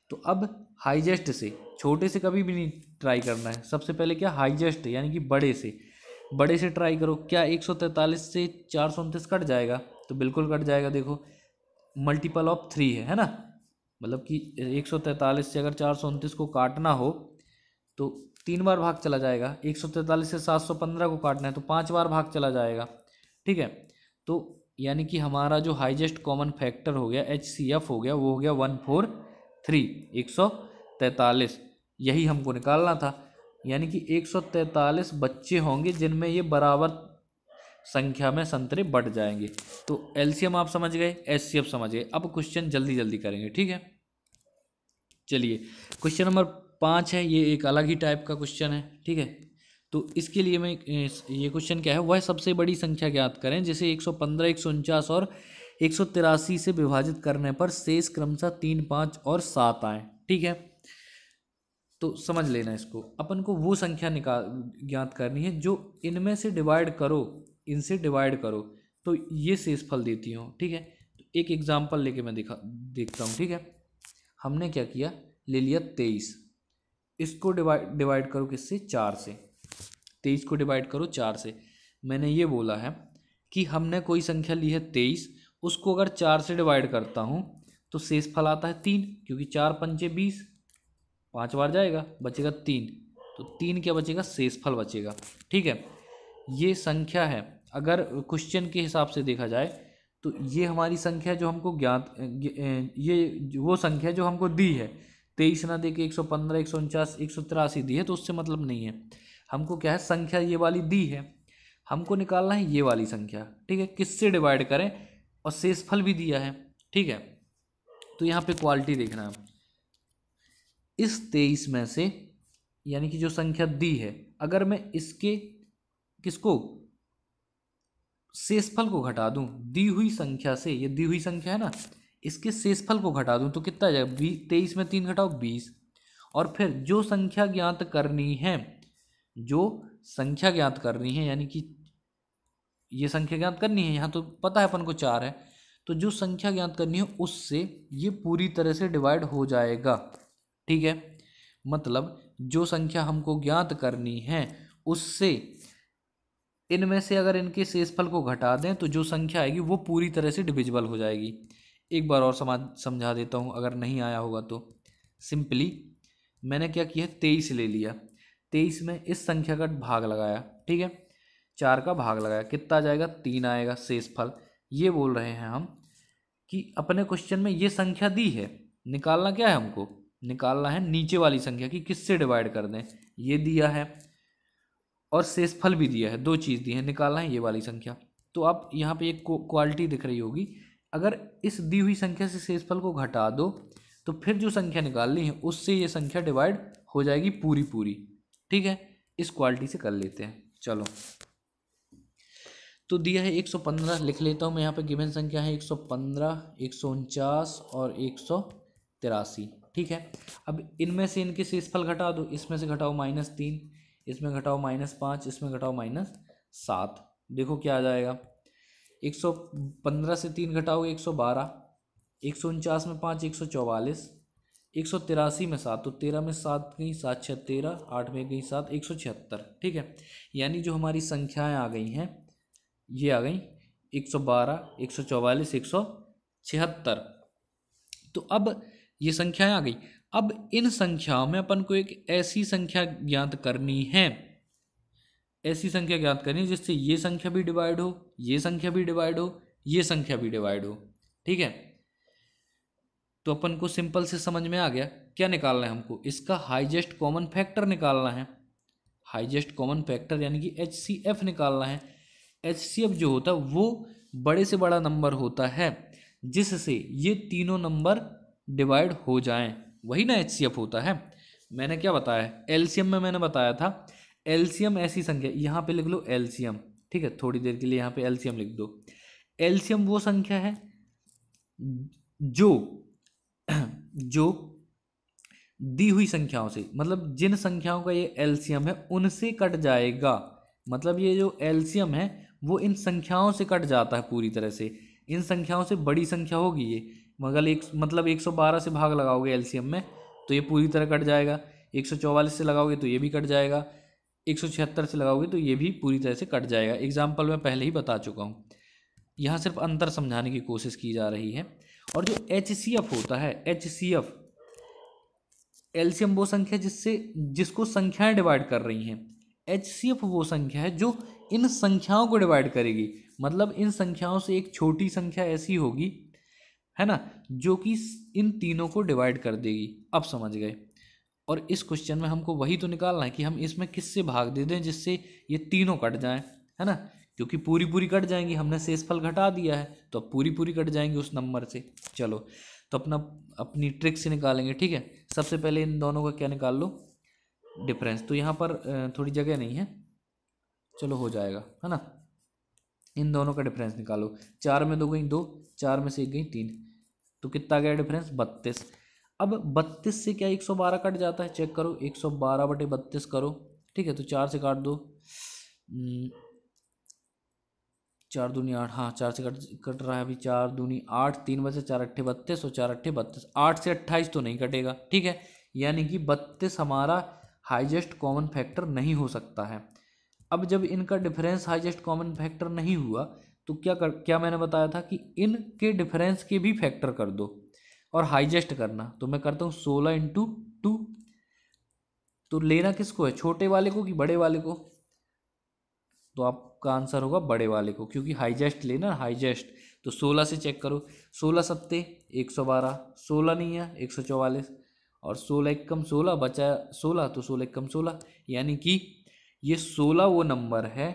तो अब हाईजेस्ट से छोटे से कभी भी नहीं ट्राई करना है सबसे पहले क्या हाईजेस्ट यानी कि बड़े से बड़े से ट्राई करो क्या एक सौ तैंतालीस से चार सौ उनतीस कट जाएगा तो बिल्कुल कट जाएगा देखो मल्टीपल ऑफ थ्री है है ना मतलब कि एक सौ तैंतालीस से अगर चार सौ उनतीस को काटना हो तो तीन बार भाग चला जाएगा एक सौ तैंतालीस से सात सौ पंद्रह को काटना है तो पाँच बार भाग चला जाएगा ठीक है तो यानी कि हमारा जो हाइजेस्ट कॉमन फैक्टर हो गया एच सी एफ हो गया वो हो गया वन फोर थ्री एक सौ तैंतालीस यही हमको निकालना था यानी कि एक सौ तैंतालीस बच्चे होंगे जिनमें ये बराबर संख्या में संतरे बढ़ जाएंगे तो एलसीएम आप समझ गए एस समझ गए अब क्वेश्चन जल्दी जल्दी करेंगे ठीक है चलिए क्वेश्चन नंबर पाँच है ये एक अलग ही टाइप का क्वेश्चन है ठीक है तो इसके लिए मैं ये क्वेश्चन क्या है वह सबसे बड़ी संख्या ज्ञात करें जैसे एक सौ पंद्रह एक सौ उनचास और एक सौ तिरासी से विभाजित करने पर शेष क्रमशः तीन पाँच और सात आए ठीक है तो समझ लेना इसको अपन को वो संख्या निकाल ज्ञात करनी है जो इनमें से डिवाइड करो इनसे डिवाइड करो तो ये शेषफल देती हूँ ठीक है तो एक एग्जाम्पल लेके मैं दिखा देखता हूँ ठीक है हमने क्या किया ले लिया तेईस इसको डिवाइड डिवाइड करो किससे चार से तेईस को डिवाइड करो चार से मैंने ये बोला है कि हमने कोई संख्या ली है तेईस उसको अगर चार से डिवाइड करता हूँ तो शेष फल आता है तीन क्योंकि चार पंचे बीस पाँच बार जाएगा बचेगा तीन तो तीन क्या बचेगा शेष फल बचेगा ठीक है ये संख्या है अगर क्वेश्चन के हिसाब से देखा जाए तो ये हमारी संख्या जो हमको ज्ञात ये वो संख्या जो हमको दी है तेईस ना दे के एक सौ पंद्रह एक सौ उनचास एक सौ तिरासी दी है तो उससे मतलब नहीं है हमको क्या है संख्या ये वाली दी है हमको निकालना है ये वाली संख्या ठीक है किससे डिवाइड करें और शेषफल भी दिया है ठीक है तो यहाँ पे क्वालिटी देखना है इस तेईस में से यानी कि जो संख्या दी है अगर मैं इसके किसको शेषफल को घटा दूं दी हुई संख्या से ये दी हुई संख्या है ना इसके शेषफल को घटा दूं तो कितना आ जाएगा बीस तेईस में तीन घटाओ बीस और फिर जो संख्या ज्ञात करनी है जो संख्या ज्ञात करनी है यानी कि ये संख्या ज्ञात करनी है यहाँ तो पता है अपन को चार है तो जो संख्या ज्ञात करनी है उससे ये पूरी तरह से डिवाइड हो जाएगा ठीक है मतलब जो संख्या हमको ज्ञात करनी है उससे इनमें से अगर इनके शेषफल को घटा दें तो जो संख्या आएगी वो पूरी तरह से डिविजिबल हो जाएगी एक बार और समझा देता हूँ अगर नहीं आया होगा तो सिंपली मैंने क्या किया तेईस ले लिया तेईस में इस संख्या का भाग लगाया ठीक है चार का भाग लगाया कितना जाएगा तीन आएगा शेषफल ये बोल रहे हैं हम कि अपने क्वेश्चन में ये संख्या दी है निकालना क्या है हमको निकालना है नीचे वाली संख्या कि किससे डिवाइड कर दें ये दिया है और शेषफल भी दिया है दो चीज़ दी है निकालना है ये वाली संख्या तो आप यहाँ पे एक क्वालिटी दिख रही होगी अगर इस दी हुई संख्या से शेषफल को घटा दो तो फिर जो संख्या निकालनी है उससे ये संख्या डिवाइड हो जाएगी पूरी पूरी ठीक है इस क्वालिटी से कर लेते हैं चलो तो दिया है 115 लिख लेता हूँ मैं यहाँ पे गिवन संख्या है 115 149 और एक ठीक है अब इनमें से इनके शेषफल घटा दो इसमें से घटाओ माइनस तीन इसमें घटाओ माइनस पाँच इसमें घटाओ माइनस सात देखो क्या आ जाएगा एक सौ पंद्रह से तीन घटाओगे एक सौ बारह एक सौ उनचास में पाँच एक सौ चौवालीस एक सौ तिरासी में सात तो तेरह में सात गई सात छः तेरह आठ में गई सात एक सौ छिहत्तर ठीक है यानी जो हमारी संख्याएं आ गई हैं ये आ गई एक सौ बारह एक सौ चौवालीस एक सौ छिहत्तर तो अब ये संख्याएं आ गई अब इन संख्याओं में अपन को एक ऐसी संख्या ज्ञात करनी है ऐसी संख्या ज्ञात करनी है जिससे ये संख्या भी डिवाइड हो ये संख्या भी डिवाइड हो ये संख्या भी डिवाइड हो ठीक है तो अपन को सिंपल से समझ में आ गया क्या निकालना है हमको इसका हाईजेस्ट कॉमन फैक्टर निकालना है हाईजेस्ट कॉमन फैक्टर यानी कि एच सी एफ निकालना है एच सी एफ जो होता है वो बड़े से बड़ा नंबर होता है जिससे ये तीनों नंबर डिवाइड हो जाएं वही ना एच होता है मैंने क्या बताया एल्शियम में मैंने बताया था एल्शियम ऐसी संख्या यहाँ पे लिख लो एल्शियम ठीक है थोड़ी देर के लिए यहाँ पे एल्शियम लिख दो एल्शियम वो संख्या है जो जो दी हुई संख्याओं से मतलब जिन संख्याओं का ये एल्शियम है उनसे कट जाएगा मतलब ये जो एल्शियम है वो इन संख्याओं से कट जाता है पूरी तरह से इन संख्याओं से बड़ी संख्या होगी ये मगर एक मतलब 112 से भाग लगाओगे एलसीएम में तो ये पूरी तरह कट जाएगा 144 से लगाओगे तो ये भी कट जाएगा 176 से लगाओगे तो ये भी पूरी तरह से कट जाएगा एग्जाम्पल मैं पहले ही बता चुका हूँ यहाँ सिर्फ अंतर समझाने की कोशिश की जा रही है और जो एच होता है एच एलसीएम वो संख्या जिससे जिसको संख्याएं डिवाइड कर रही हैं एच वो संख्या है जो इन संख्याओं को डिवाइड करेगी मतलब इन संख्याओं से एक छोटी संख्या ऐसी होगी है ना जो कि इन तीनों को डिवाइड कर देगी अब समझ गए और इस क्वेश्चन में हमको वही तो निकालना है कि हम इसमें किससे भाग दे दें जिससे ये तीनों कट जाएं है ना क्योंकि पूरी पूरी कट जाएंगी हमने शेषफल घटा दिया है तो अब पूरी पूरी कट जाएंगी उस नंबर से चलो तो अपना अपनी ट्रिक से निकालेंगे ठीक है सबसे पहले इन दोनों का क्या निकाल लो डिफरेंस तो यहाँ पर थोड़ी जगह नहीं है चलो हो जाएगा है ना इन दोनों का डिफरेंस निकालो चार में दो गई दो चार में से एक गई तीन तो कितना आ गया डिफरेंस बत्तीस अब बत्तीस से क्या एक सौ बारह कट जाता है चेक करो एक सौ बारह बटे बत्तीस करो ठीक है तो चार से काट दो हम्म, चार दूनी आठ हाँ चार से कट कट रहा है अभी चार दूनी आठ तीन बजे चार अट्ठे बत्तीस और चार अट्ठे बत्तीस आठ से अट्ठाईस तो नहीं कटेगा ठीक है यानी कि बत्तीस हमारा हाईजेस्ट कॉमन फैक्टर नहीं हो सकता है अब जब इनका डिफरेंस हाईजेस्ट कॉमन फैक्टर नहीं हुआ तो क्या कर क्या मैंने बताया था कि इन के डिफरेंस के भी फैक्टर कर दो और हाइजेस्ट करना तो मैं करता हूँ सोलह इंटू टू तो लेना किसको है छोटे वाले को कि बड़े वाले को तो आपका आंसर होगा बड़े वाले को क्योंकि हाइजेस्ट लेना हाइजेस्ट तो सोलह से चेक करो सोलह सत्ते एक सौ बारह सोलह नहीं है एक सौ चौवालीस और सोलह एक कम सोलह बचा सोलह तो सोलह एक कम सोलह यानी कि ये सोलह वो नंबर है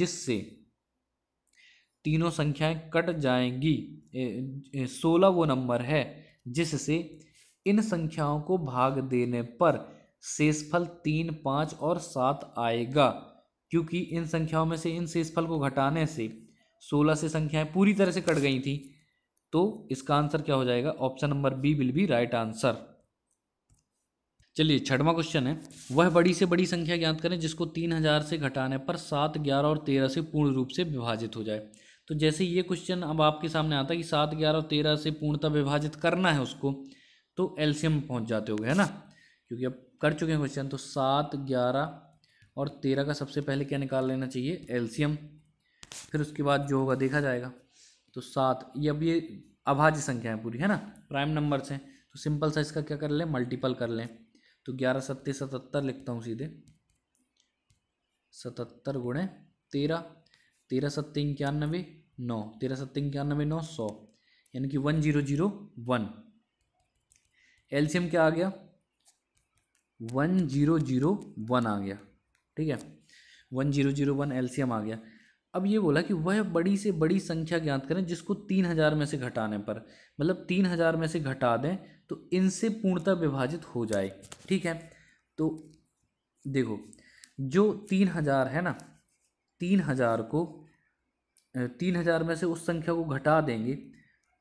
जिससे तीनों संख्याएं कट जाएंगी सोलह वो नंबर है जिससे इन संख्याओं को भाग देने पर शेषफल तीन पाँच और सात आएगा क्योंकि इन संख्याओं में से इन शेषफल को घटाने से सोलह से संख्याएं पूरी तरह से कट गई थी तो इसका आंसर क्या हो जाएगा option number B will be right answer चलिए छठवां क्वेश्चन है वह बड़ी से बड़ी संख्या ज्ञात करें जिसको तीन हजार से घटाने पर सात ग्यारह और तेरह से पूर्ण रूप से विभाजित हो जाए तो जैसे ये क्वेश्चन अब आपके सामने आता है कि सात ग्यारह तेरह से पूर्णतः विभाजित करना है उसको तो एल्शियम पहुँच जाते हो है ना क्योंकि अब कर चुके हैं क्वेश्चन तो सात ग्यारह और तेरह का सबसे पहले क्या निकाल लेना चाहिए एल्शियम फिर उसके बाद जो होगा देखा जाएगा तो सात ये अब ये अभाज्य संख्या है पूरी है ना प्राइम नंबर्स हैं तो सिंपल सा इसका क्या कर लें मल्टीपल कर लें तो ग्यारह सत्ते सतहत्तर लिखता हूँ सीधे सतहत्तर गुणे तेरह तेरह सत्ते इक्यानवे नौ तेरह सत्तर इक्यानवे नौ सौ यानी कि one zero zero one LCM क्या आ गया वन जीरो जीरो वन आ गया ठीक है one zero zero one LCM आ गया अब ये बोला कि वह बड़ी से बड़ी संख्या ज्ञात करें जिसको तीन हज़ार में से घटाने पर मतलब तीन हज़ार में से घटा दें तो इनसे पूर्णतः विभाजित हो जाए ठीक है तो देखो जो तीन हज़ार है ना तीन हज़ार को तीन हज़ार में से उस संख्या को घटा देंगे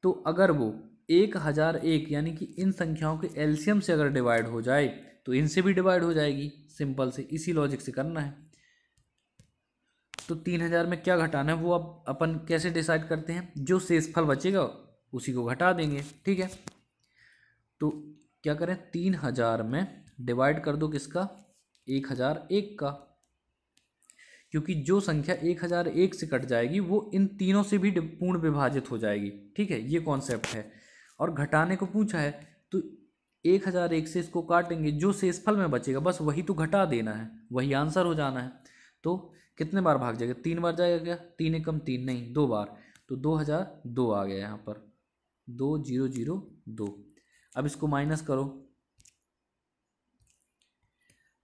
तो अगर वो एक हज़ार एक यानी कि इन संख्याओं के एल्शियम से अगर डिवाइड हो जाए तो इनसे भी डिवाइड हो जाएगी सिंपल से इसी लॉजिक से करना है तो तीन हज़ार में क्या घटाना है वो आप अपन कैसे डिसाइड करते हैं जो शेषफल बचेगा उसी को घटा देंगे ठीक है तो क्या करें तीन हज़ार में डिवाइड कर दो किसका एक हज़ार एक का क्योंकि जो संख्या एक हज़ार एक से कट जाएगी वो इन तीनों से भी पूर्ण विभाजित हो जाएगी ठीक है ये कॉन्सेप्ट है और घटाने को पूछा है तो एक हज़ार एक से इसको काटेंगे जो शेषफल में बचेगा बस वही तो घटा देना है वही आंसर हो जाना है तो कितने बार भाग जाएगा तीन बार जाएगा क्या तीन एकम तीन नहीं दो बार तो दो हज़ार दो आ गया यहाँ पर दो जीरो जीरो दो अब इसको माइनस करो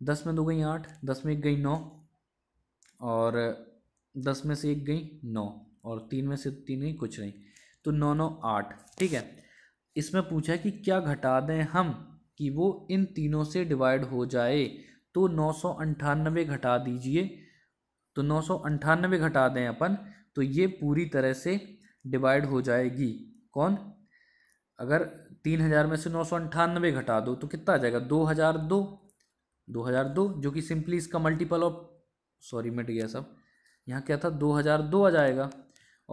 दस में दो गई आठ दस में एक गई नौ और दस में से एक गई नौ और तीन में से तीन गई कुछ नहीं तो नौ नौ आठ ठीक है इसमें पूछा है कि क्या घटा दें हम कि वो इन तीनों से डिवाइड हो जाए तो नौ सौ अंठानवे घटा दीजिए तो नौ सौ अंठानवे घटा दें अपन तो ये पूरी तरह से डिवाइड हो जाएगी कौन अगर तीन हज़ार में से नौ सौ अंठानवे घटा दो तो कितना आ जाएगा दो हज़ार दो दो हज़ार दो जो कि सिंपली इसका मल्टीपल ऑफ सॉरी मिट गया सब यहाँ क्या था दो हज़ार दो आ जाएगा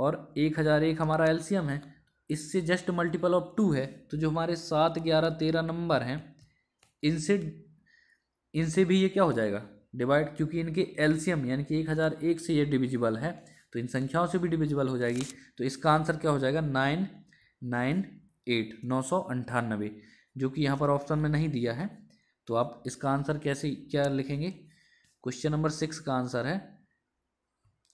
और एक हज़ार एक हमारा एलसीएम है इससे जस्ट मल्टीपल ऑफ टू है तो जो हमारे सात ग्यारह तेरह नंबर हैं इनसे इनसे भी ये क्या हो जाएगा डिवाइड क्योंकि इनके एलसीएम यानी कि एक हज़ार एक से ये डिविजिबल है तो इन संख्याओं से भी डिविजिबल हो जाएगी तो इसका आंसर क्या हो जाएगा नाइन नाइन एट नौ सौ अंठानबे जो कि यहाँ पर ऑप्शन में नहीं दिया है तो आप इसका आंसर कैसे क्या लिखेंगे क्वेश्चन नंबर सिक्स का आंसर है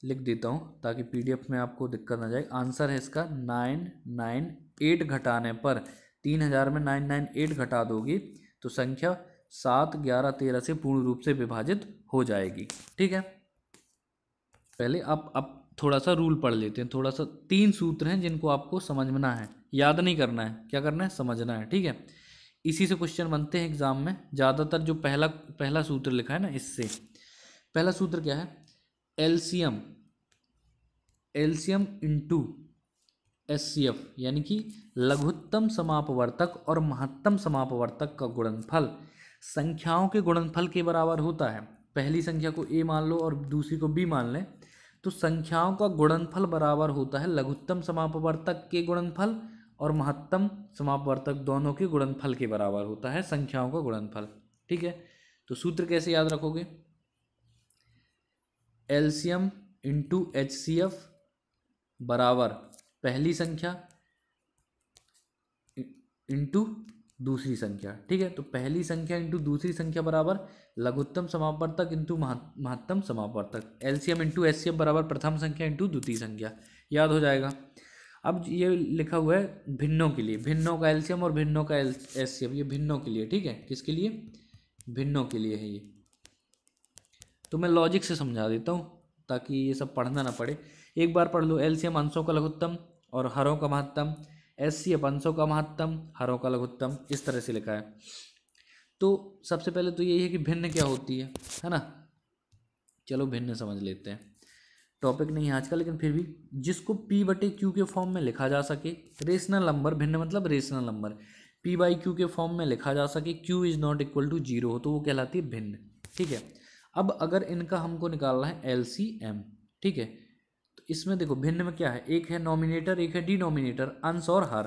लिख देता हूँ ताकि पीडीएफ में आपको दिक्कत ना जाए आंसर है इसका नाइन नाइन एट घटाने पर तीन हज़ार में नाइन नाइन एट घटा दोगी तो संख्या सात ग्यारह तेरह से पूर्ण रूप से विभाजित हो जाएगी ठीक है पहले आप अब थोड़ा सा रूल पढ़ लेते हैं थोड़ा सा तीन सूत्र हैं जिनको आपको समझना है याद नहीं करना है क्या करना है समझना है ठीक है इसी से क्वेश्चन बनते हैं एग्जाम में ज़्यादातर जो पहला पहला सूत्र लिखा है ना इससे पहला सूत्र क्या है LCM LCM into S C F यानी कि लघुत्तम समापवर्तक और महत्तम समापवर्तक का गुणनफल संख्याओं के गुणनफल के बराबर होता है पहली संख्या को ए मान लो और दूसरी को बी मान लें तो संख्याओं का गुणनफल बराबर होता है लघुत्तम समापवर्तक के गुणनफल और महत्तम समापवर्तक दोनों के गुणनफल के बराबर होता है संख्याओं का गुणनफल ठीक है तो सूत्र कैसे याद रखोगे LCM into H C F बराबर पहली संख्या इंटू दूसरी संख्या ठीक है तो पहली संख्या इंटू दूसरी संख्या बराबर लघुत्तम समापर्तक इंटू महत्तम समापवर्तक LCM into H C F बराबर प्रथम संख्या इंटू द्वितीय संख्या याद हो जाएगा अब ये लिखा हुआ है भिन्नों के लिए भिन्नों का एलसीएम और भिन्नों का एस सी एफ ये भिन्नों के लिए ठीक है किसके लिए भिन्नों के लिए है ये तो मैं लॉजिक से समझा देता हूँ ताकि ये सब पढ़ना ना पड़े एक बार पढ़ लो एलसीएम अंशों का लघुत्तम और हरों का महत्तम एस सी अंशों का महत्तम हरों का लघुत्तम इस तरह से लिखा है तो सबसे पहले तो यही है कि भिन्न क्या होती है है ना चलो भिन्न समझ लेते हैं टॉपिक नहीं है आज का लेकिन फिर भी जिसको पी बटे क्यू के फॉर्म में लिखा जा सके रेशनल नंबर भिन्न मतलब rational number P by Q के फॉर्म में लिखा जा सके Q is not equal to zero हो तो वो कहलाती है भिन्न ठीक है अब अगर इनका हमको निकालना है एल सी एम ठीक है तो इसमें देखो भिन्न में क्या है एक है नॉमिनेटर एक है डिनोमिनेटर अंश और हर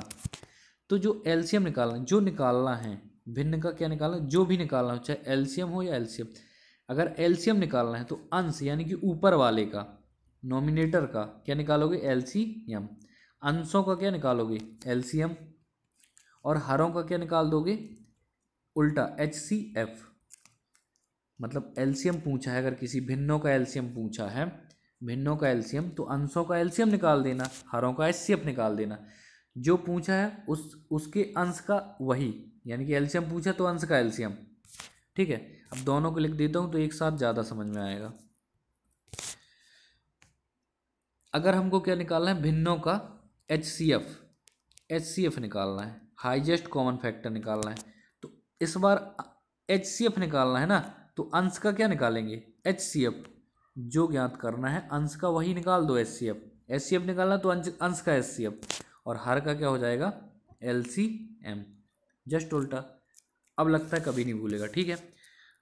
तो जो एल्शियम निकालना है जो निकालना है भिन्न का क्या निकालना है जो भी निकालना हो चाहे एल्शियम हो या एल्शियम अगर एल्शियम निकालना है तो अंश यानी कि ऊपर वाले का नॉमिनेटर का क्या निकालोगे एम अंशों का क्या निकालोगे एम और हरों का क्या निकाल दोगे उल्टा एच सी एफ़ मतलब एल्सियम पूछा है अगर किसी भिन्नों का एल्सियम पूछा है भिन्नों का एल्सियम तो अंशों का एल्सियम निकाल देना हरों का एस निकाल देना जो पूछा है उस उसके अंश का वही यानी कि एल्सियम पूछा तो अंश का एल्सियम ठीक है अब दोनों को लिख देता हूँ तो एक साथ ज़्यादा समझ में आएगा अगर हमको क्या निकालना है भिन्नों का H C F H C F निकालना है हाइजेस्ट कॉमन फैक्टर निकालना है तो इस बार एच सी एफ निकालना है ना तो अंश का क्या निकालेंगे एच सी एफ जो ज्ञात करना है अंश का वही निकाल दो H C F H C F निकालना तो अंश का एच सी एफ और हर का क्या हो जाएगा एल सी एम जस्ट उल्टा अब लगता है कभी नहीं भूलेगा ठीक है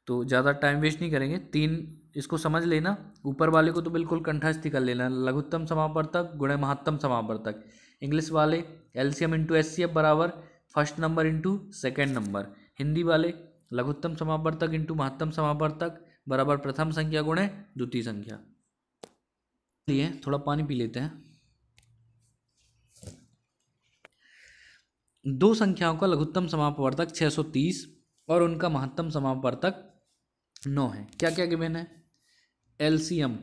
तो ज़्यादा टाइम वेस्ट नहीं करेंगे तीन इसको समझ लेना ऊपर वाले को तो बिल्कुल कंठस्थी कर लेना लघुत्तम समापर्तक गुण महत्तम समापर्तक इंग्लिश वाले L C M into S C F बराबर first number into second number Hindi वाले लघुत्तम समावर्तक इंटू महत्तम समावर्तक बराबर प्रथम संख्या गुणे द्वितीय संख्या लिए थोड़ा पानी पी लेते हैं दो संख्याओं का लघुत्तम समापवर्तक 630 और उनका महत्तम समापवर्तक 9 है क्या क्या गिवेन है एलसीएम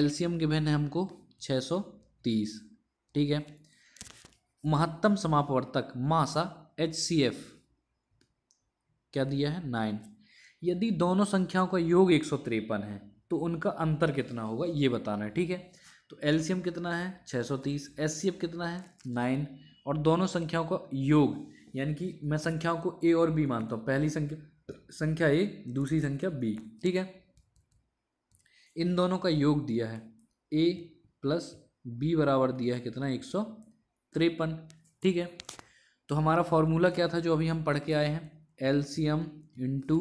एलसीएम गिवेन है हमको 630 ठीक है महत्तम समापवर्तक मासा एच सी एफ क्या दिया है नाइन यदि दोनों संख्याओं का योग एक सौ तिरपन है तो उनका अंतर कितना होगा ये बताना है ठीक है तो एलसीएम कितना है छः सौ तीस सी एफ कितना है नाइन और दोनों संख्याओं का योग यानी कि मैं संख्याओं को ए और बी मानता हूँ पहली संख्या संख्या ए दूसरी संख्या बी ठीक है इन दोनों का योग दिया है ए प्लस बी बराबर दिया है कितना एक सौ तिरपन ठीक है तो हमारा फॉर्मूला क्या था जो अभी हम पढ़ के आए हैं L C M into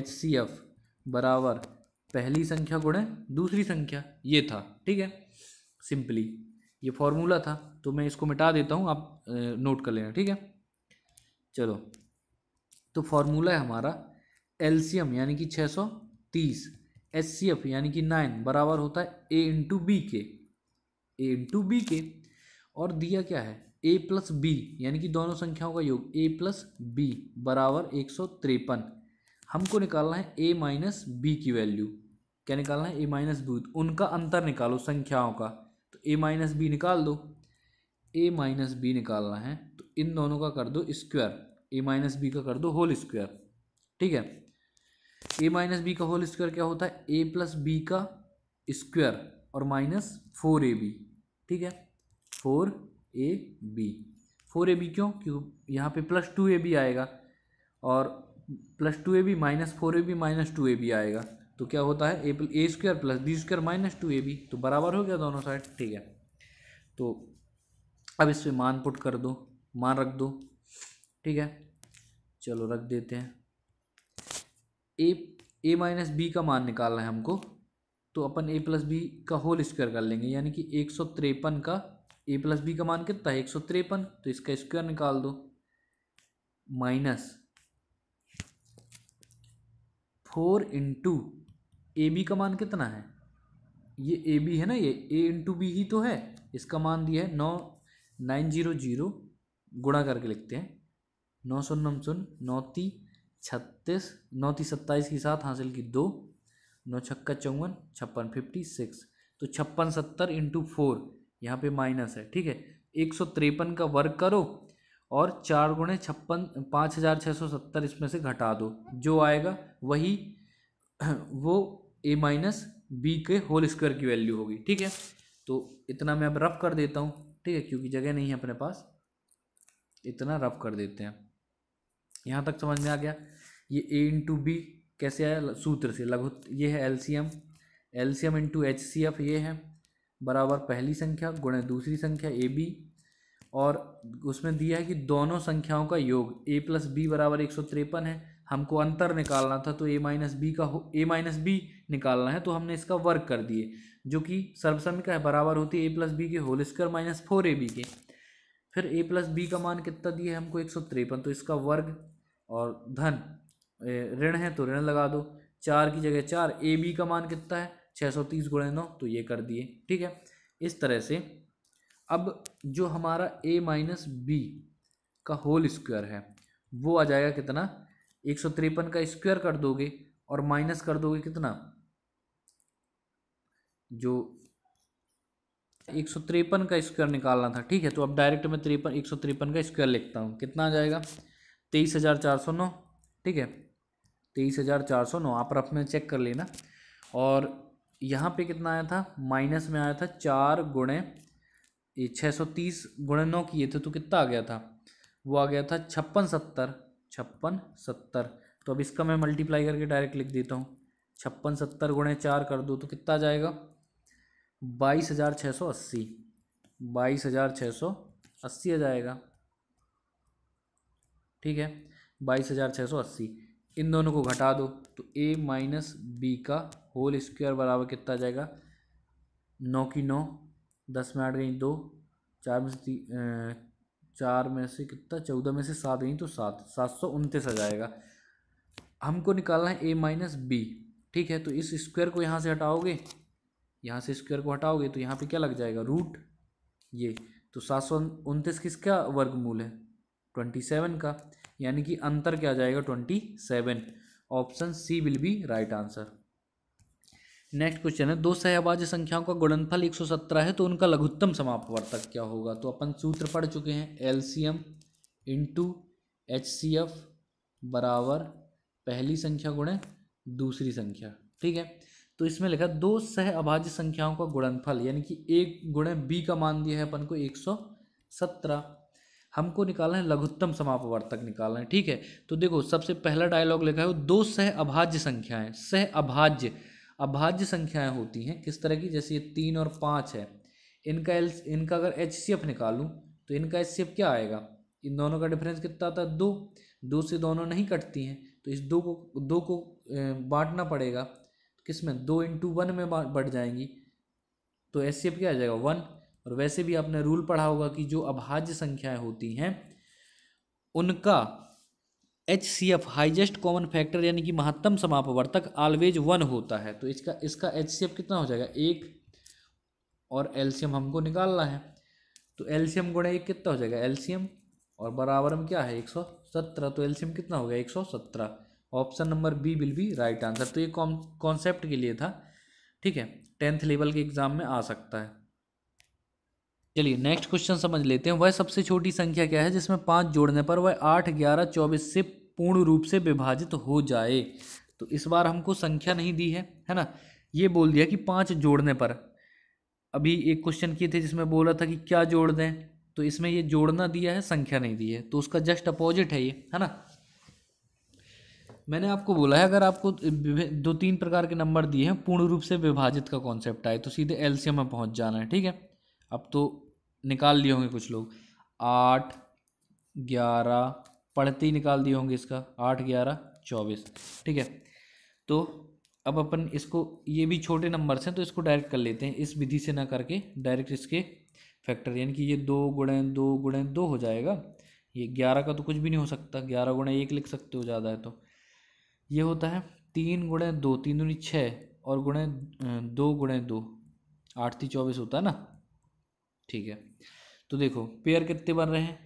H C F बराबर पहली संख्या गुणे दूसरी संख्या ये था ठीक है सिंपली ये फॉर्मूला था तो मैं इसको मिटा देता हूँ आप नोट कर लेना ठीक है चलो तो फॉर्मूला है हमारा एम यानी कि छः सौ तीस सी एफ़ यानी कि नाइन बराबर होता है ए इंटू बी के ए इंटू बी के और दिया क्या है ए प्लस बी यानी कि दोनों संख्याओं का योग ए प्लस बी बराबर एक सौ तिरपन हमको निकालना है ए माइनस बी की वैल्यू क्या निकालना है ए माइनस बी उनका अंतर निकालो संख्याओं का तो ए माइनस बी निकाल दो ए माइनस बी निकालना है तो इन दोनों का कर दो स्क्वायर ए माइनस बी का कर दो होल स्क्वायर ठीक है ए माइनस बी का होल स्क्वायर क्या होता है ए प्लस बी का स्क्वायर और माइनस फोर ए बी ठीक है four A B four A B क्यों क्यों यहाँ पे प्लस टू ए बी आएगा और plus two A B minus four A B minus two A B आएगा तो क्या होता है A A square plus B square minus two A B तो बराबर हो गया दोनों साइड ठीक है तो अब इस पर मान पुट कर दो मान रख दो ठीक है चलो रख देते हैं ए ए माइनस बी का मान निकालना है हमको तो अपन ए प्लस बी का होल स्क्वायर कर लेंगे यानी कि एक सौ तिरपन का ए प्लस बी का मान कितना है एक सौ तिरपन तो इसका स्क्वायर निकाल दो minus four into A B का मान कितना है ये ए बी है ना ये ए इंटू बी ही तो है इसका मान दिया है नौ नाइन जीरो जीरो गुणा करके लिखते हैं नौ शून्य शून्य नौती छत्तीस नौती सत्ताईस के साथ हासिल की दो नौ छक्का चौवन छप्पन फिफ्टी सिक्स तो छप्पन सत्तर इंटू फोर यहाँ पे माइनस है ठीक है एक सौ तिरपन का वर्ग करो और चार गुणे छप्पन पाँच हज़ार छः सौ सत्तर इसमें से घटा दो जो आएगा वही वो ए माइनस बी के होल स्क्वायर की वैल्यू होगी ठीक है तो इतना मैं अब रफ कर देता हूँ ठीक है क्योंकि जगह नहीं है अपने पास इतना रफ कर देते हैं यहाँ तक समझ में आ गया ये ए इंटू बी कैसे आया सूत्र से लघु ये है L L C M C M into H C F ये है बराबर पहली संख्या गुणे दूसरी संख्या ए बी और उसमें दिया है कि दोनों संख्याओं का योग ए प्लस बी बराबर एक सौ तिरपन है हमको अंतर निकालना था तो ए माइनस बी का हो ए माइनस बी निकालना है तो हमने इसका वर्क कर दिए जो कि सर्वसम का है बराबर होती है ए प्लस बी के whole square minus four A B के फिर ए प्लस बी का मान कितना दिया है हमको एक सौ तिरपन तो इसका वर्ग और धन ऋण है तो ऋण लगा दो चार की जगह चार ए बी का मान कितना है छः सौ तीस गुणे नौ तो ये कर दिए ठीक है इस तरह से अब जो हमारा ए माइनस बी का होल स्क्वायर है वो आ जाएगा कितना एक सौ तिरपन का स्क्वायर कर दोगे और माइनस कर दोगे कितना जो एक सौ तिरपन का स्क्वायर निकालना था ठीक है तो अब डायरेक्ट मैं तिरपन एक सौ तिरपन का स्क्वायर लिखता हूँ कितना आ जाएगा तेईस हज़ार चार सौ नौ ठीक है तेईस हज़ार चार सौ नौ आप रफ में चेक कर लेना और यहाँ पे कितना आया था माइनस में आया था चार गुणे ये छः सौ तीस गुणे नौ किए थे तो कितना आ गया था वो आ गया था छप्पन सत्तर छप्पन सत्तर तो अब इसका मैं मल्टीप्लाई करके डायरेक्ट लिख देता हूँ छप्पन सत्तर गुणे चार कर दो तो कितना आ जाएगा बाईस हज़ार छः सौ अस्सी बाईस हज़ार छः सौ अस्सी आ जाएगा ठीक है बाईस हज़ार छः सौ अस्सी इन दोनों को घटा दो तो ए माइनस बी का होल स्क्वायर बराबर कितना आ जाएगा नौ की नौ दस में आठ गई दो चार में से चार में से कितना चौदह में से सात गई तो सात सात सौ उनतीस आ जाएगा हमको निकालना है ए माइनस बी ठीक है तो इस स्क्वायर को यहाँ से हटाओगे यहाँ से स्क्वायर को हटाओगे तो यहाँ पे क्या लग जाएगा रूट ये तो सात सौ उनतीस किसका वर्गमूल है ट्वेंटी सेवन का यानी कि अंतर क्या जाएगा twenty seven option C will be right answer next question है दो सहबाज संख्याओं का गुणनफल एक सौ सत्रह है तो उनका लघुत्तम समापवर्तक क्या होगा तो अपन सूत्र पढ़ चुके हैं L C M into H C F बराबर पहली संख्या गुणे दूसरी संख्या ठीक है तो इसमें लिखा दो सह अभाज्य संख्याओं का गुणनफल यानी कि एक गुणे बी का मान दिया है अपन को एक सौ सत्रह हमको निकालना है लघुत्तम समापवर्तक निकालना है ठीक है तो देखो सबसे पहला डायलॉग लिखा है वो दो सह अभाज्य संख्याएं सह अभाज्य अभाज्य संख्याएं होती हैं किस तरह की जैसे ये तीन और पाँच है इनका एल इनका अगर एच सी एफ निकालूँ तो इनका एच सी एफ क्या आएगा इन दोनों का डिफरेंस कितना आता है दो दो से दोनों नहीं कटती हैं तो इस दो को दो को बांटना पड़ेगा किस में दो इंटू वन में बढ़ जाएंगी तो एच सी एफ क्या आ जाएगा वन और वैसे भी आपने रूल पढ़ा होगा कि जो अभाज्य संख्याएं होती हैं उनका H C F highest common factor यानी कि महत्तम समापवर्तक ऑलवेज वन होता है तो इसका इसका एच सी एफ कितना हो जाएगा एक और एल्शियम हमको निकालना है तो एल्शियम गुणा एक कितना हो जाएगा एल्शियम और बराबर में क्या है एक सौ सत्रह तो एल्शियम कितना हो गया एक सौ सत्रह option number B will be right answer तो ये कॉन्सेप्ट के लिए था ठीक है टेंथ लेवल के एग्ज़ाम में आ सकता है चलिए नेक्स्ट क्वेश्चन समझ लेते हैं वह सबसे छोटी संख्या क्या है जिसमें पाँच जोड़ने पर वह आठ ग्यारह चौबीस से पूर्ण रूप से विभाजित हो जाए तो इस बार हमको संख्या नहीं दी है है ना ये बोल दिया कि पाँच जोड़ने पर अभी एक क्वेश्चन किए थे जिसमें बोला था कि क्या जोड़ दें तो इसमें ये जोड़ना दिया है संख्या नहीं दी है तो उसका जस्ट अपोजिट है ये है ना मैंने आपको बोला है अगर आपको दो तीन प्रकार के नंबर दिए हैं पूर्ण रूप से विभाजित का कॉन्सेप्ट आए तो सीधे एलसीएम में पहुंच जाना है ठीक है अब तो निकाल दिए होंगे कुछ लोग आठ ग्यारह पढ़ते ही निकाल दिए होंगे इसका आठ ग्यारह चौबीस ठीक है तो अब अपन इसको ये भी छोटे नंबर से तो इसको डायरेक्ट कर लेते हैं इस विधि से ना करके डायरेक्ट इसके फैक्टर यानी कि ये दो गुणे दो गुणे दो हो जाएगा ये ग्यारह का तो कुछ भी नहीं हो सकता ग्यारह गुणे एक लिख सकते हो ज़्यादा है तो ये होता है तीन गुणे दो तीन दूनी छः और गुणे दो गुणे दो आठ थी चौबीस होता है ना ठीक है तो देखो पेयर कितने बन रहे हैं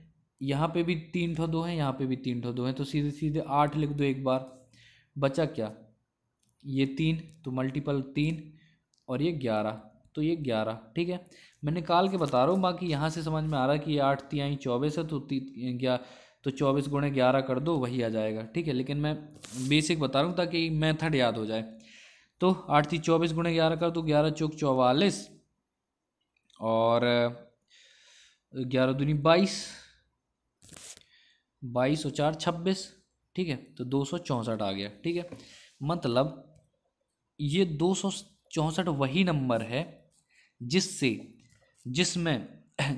यहाँ पे भी तीन ठो दो हैं यहाँ पे भी तीन ठो दो हैं तो सीधे सीधे आठ लिख दो एक बार बचा क्या ये तीन तो मल्टीपल तीन और ये ग्यारह तो ये ग्यारह ठीक है मैं निकाल के बता रहा हूँ बाकी यहाँ से समझ में आ रहा है कि ये आठ आई चौबीस है तो ग्या तो चौबीस गुणे ग्यारह कर दो वही आ जाएगा ठीक है लेकिन मैं बेसिक बता रहा हूँ ताकि मेथड याद हो जाए तो आठ ती चौबीस गुणे ग्यारह कर दो ग्यारह चौक चौवालीस और ग्यारह दूनी बाईस बाईस और चार छब्बीस ठीक है तो दो सौ चौंसठ आ गया ठीक है मतलब ये दो सौ चौंसठ वही नंबर है जिससे जिसमें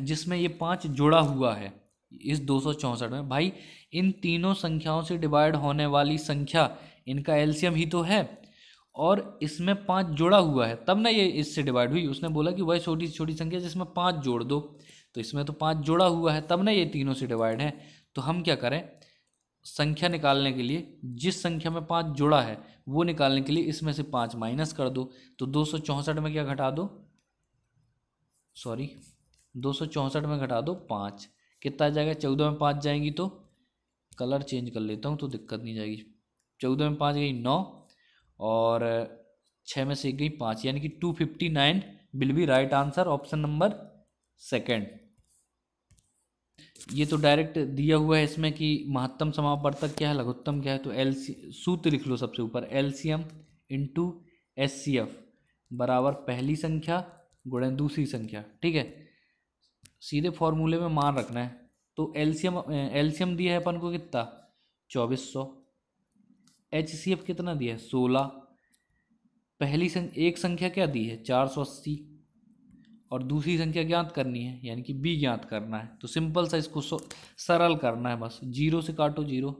जिसमें ये पाँच जुड़ा हुआ है इस दो सौ चौंसठ में भाई इन तीनों संख्याओं से डिवाइड होने वाली संख्या इनका एल्शियम ही तो है और इसमें पाँच जोड़ा हुआ है तब ना ये इससे डिवाइड हुई उसने बोला कि वह छोटी छोटी संख्या जिसमें पाँच जोड़ दो तो इसमें तो पाँच जोड़ा हुआ है तब ना ये तीनों से डिवाइड है तो हम क्या करें संख्या निकालने के लिए जिस संख्या में पाँच जोड़ा है वो निकालने के लिए इसमें से पाँच माइनस कर दो तो दो सौ चौंसठ में क्या घटा दो सॉरी दो सौ चौंसठ में घटा दो पाँच कितना आ जाएगा चौदह में पाँच जाएंगी तो कलर चेंज कर लेता हूँ तो दिक्कत नहीं जाएगी चौदह में पाँच गई नौ और छः में से गई पाँच यानी कि two fifty nine will be right answer option number second ये तो डायरेक्ट दिया हुआ है इसमें कि महत्तम समापवर्तक क्या है लघुत्तम क्या है तो एल सूत्र लिख लो सबसे ऊपर L C M into S C F बराबर पहली संख्या गुणे दूसरी संख्या ठीक है सीधे फॉर्मूले में मान रखना है तो L C M L C M दिया है अपन को कितना चौबीस सौ एच सी एफ कितना दिया है सोलह पहली संख, एक संख्या क्या दी है चार सौ अस्सी और दूसरी संख्या ज्ञात करनी है यानी कि बी ज्ञात करना है तो सिंपल सा इसको सरल करना है बस जीरो से काटो जीरो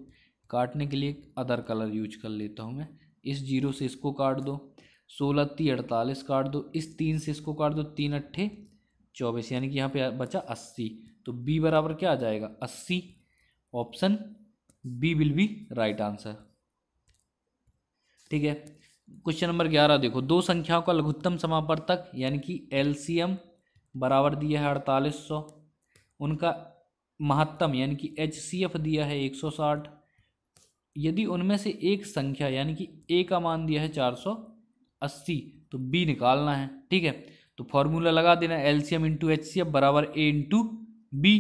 काटने के लिए अदर कलर यूज कर लेता हूँ मैं इस जीरो से इसको काट दो सोलह ती अड़तालीस काट दो इस तीन से इसको काट दो तीन अट्ठे चौबीस यानी कि यहाँ पे बचा अस्सी तो बी बराबर क्या आ जाएगा अस्सी option B will be right answer ठीक है क्वेश्चन नंबर ग्यारह देखो दो संख्याओं का लघुत्तम समापर्तक यानी कि एलसीएम बराबर दिया है अड़तालीस सौ उनका महत्तम यानी कि एच सी एफ दिया है एक सौ साठ यदि उनमें से एक संख्या यानी कि ए का मान दिया है चार सौ अस्सी तो बी निकालना है ठीक है तो फॉर्मूला लगा देना L C M into H C F बराबर ए इंटू बी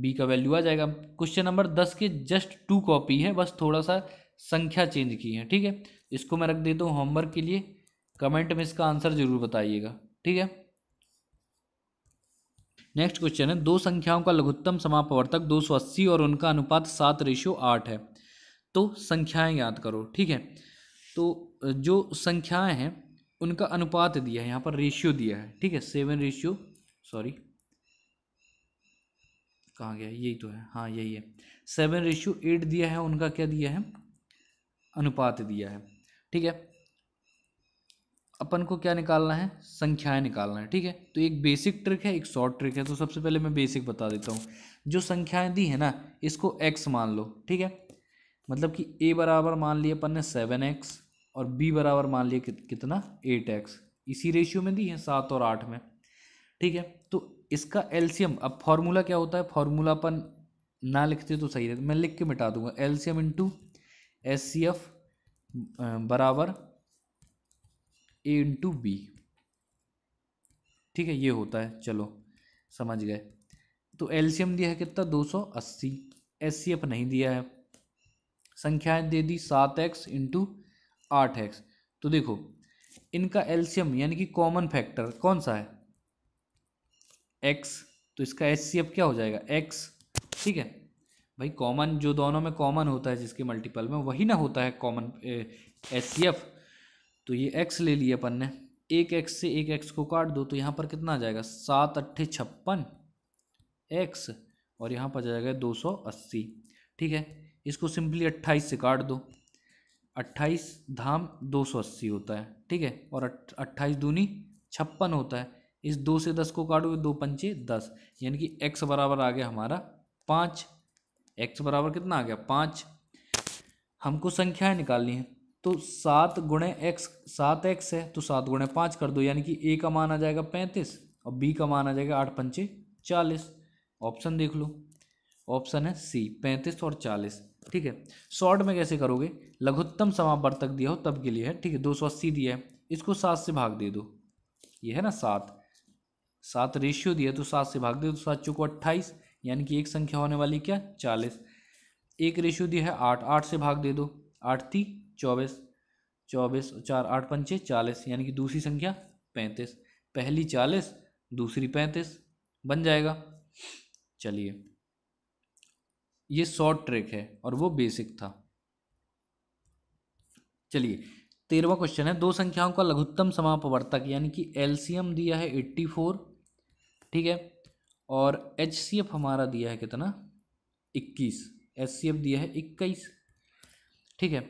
बी का वैल्यू आ जाएगा क्वेश्चन नंबर दस के जस्ट टू कॉपी है बस थोड़ा सा संख्या चेंज की है ठीक है इसको मैं रख देता हूँ होमवर्क के लिए कमेंट में इसका आंसर जरूर बताइएगा ठीक है नेक्स्ट क्वेश्चन है दो संख्याओं का लघुत्तम समापवर्तक 280 और उनका अनुपात सात रेशियो आठ है तो संख्याएं याद करो ठीक है तो जो संख्याएं हैं उनका अनुपात दिया है यहाँ पर रेशियो दिया है ठीक है सेवन रेशियो सॉरी कहाँ गया यही तो है हाँ यही है सेवन रेशियो एट दिया है उनका क्या दिया है अनुपात दिया है ठीक है अपन को क्या निकालना है संख्याएं निकालना है ठीक है तो एक बेसिक ट्रिक है एक शॉर्ट ट्रिक है तो सबसे पहले मैं बेसिक बता देता हूँ जो संख्याएं दी है ना इसको एक्स मान लो ठीक है मतलब कि ए बराबर मान लिया अपन ने सेवन एक्स और बी बराबर मान लिया कितना एट एक्स इसी रेशियो में दी है सात और आठ में ठीक है तो इसका एल्सियम अब फार्मूला क्या होता है फार्मूला अपन ना लिखते तो सही रहता मैं लिख के मिटा दूंगा LCM into S C F बराबर ए इंटू बी ठीक है ये होता है चलो समझ गए तो एलसीएम दिया है कितना दो सौ अस्सी एस सी एफ नहीं दिया है संख्याएं दे दी सात एक्स इंटू आठ एक्स तो देखो इनका एल्शियम यानी कि कॉमन फैक्टर कौन सा है एक्स तो इसका एस सी एफ क्या हो जाएगा एक्स ठीक है भाई कॉमन जो दोनों में कॉमन होता है जिसके मल्टीपल में वही ना होता है कॉमन एस सी एफ तो ये एक्स ले लिया अपन ने एक एक्स से एक एक्स को काट दो तो यहाँ पर कितना आ जाएगा सात अट्ठे छप्पन एक्स और यहाँ पर जाएगा दो सौ अस्सी ठीक है इसको सिंपली अट्ठाईस से काट दो अट्ठाईस धाम दो सौ अस्सी होता है ठीक है और अट्ठाईस दूनी छप्पन होता है इस दो से दस को काटोगे दो पंचे दस यानी कि एक्स बराबर आ गया हमारा पाँच एक्स बराबर कितना आ गया पाँच हमको संख्याएं निकालनी है तो सात गुणे एक्स सात एक्स है तो सात गुणे पाँच कर दो यानी कि ए का मान आ जाएगा पैंतीस और बी का मान आ जाएगा आठ पंचे चालीस ऑप्शन देख लो ऑप्शन है सी पैंतीस और चालीस ठीक है शॉर्ट में कैसे करोगे लघुत्तम समावर्तक दिया हो तब के लिए है ठीक है दो सौ अस्सी दिया है इसको सात से भाग दे दो ये है ना सात सात रेशियो दिया तो सात से भाग दे दो सात चौको अट्ठाईस यानी कि एक संख्या होने वाली क्या चालीस एक रेशियो दिया है आठ आठ से भाग दे दो आठ थी चौबीस चौबीस चार आठ पंचे चालीस यानी कि दूसरी संख्या पैंतीस पहली चालीस दूसरी पैंतीस बन जाएगा चलिए ये शॉर्ट ट्रैक है और वो बेसिक था चलिए तेरहवा क्वेश्चन है दो संख्याओं का लघुत्तम समापवर्तक यानी कि एलसीएम दिया है एट्टी फोर ठीक है और एच सी एफ हमारा दिया है कितना इक्कीस एच सी एफ दिया है इक्कीस ठीक है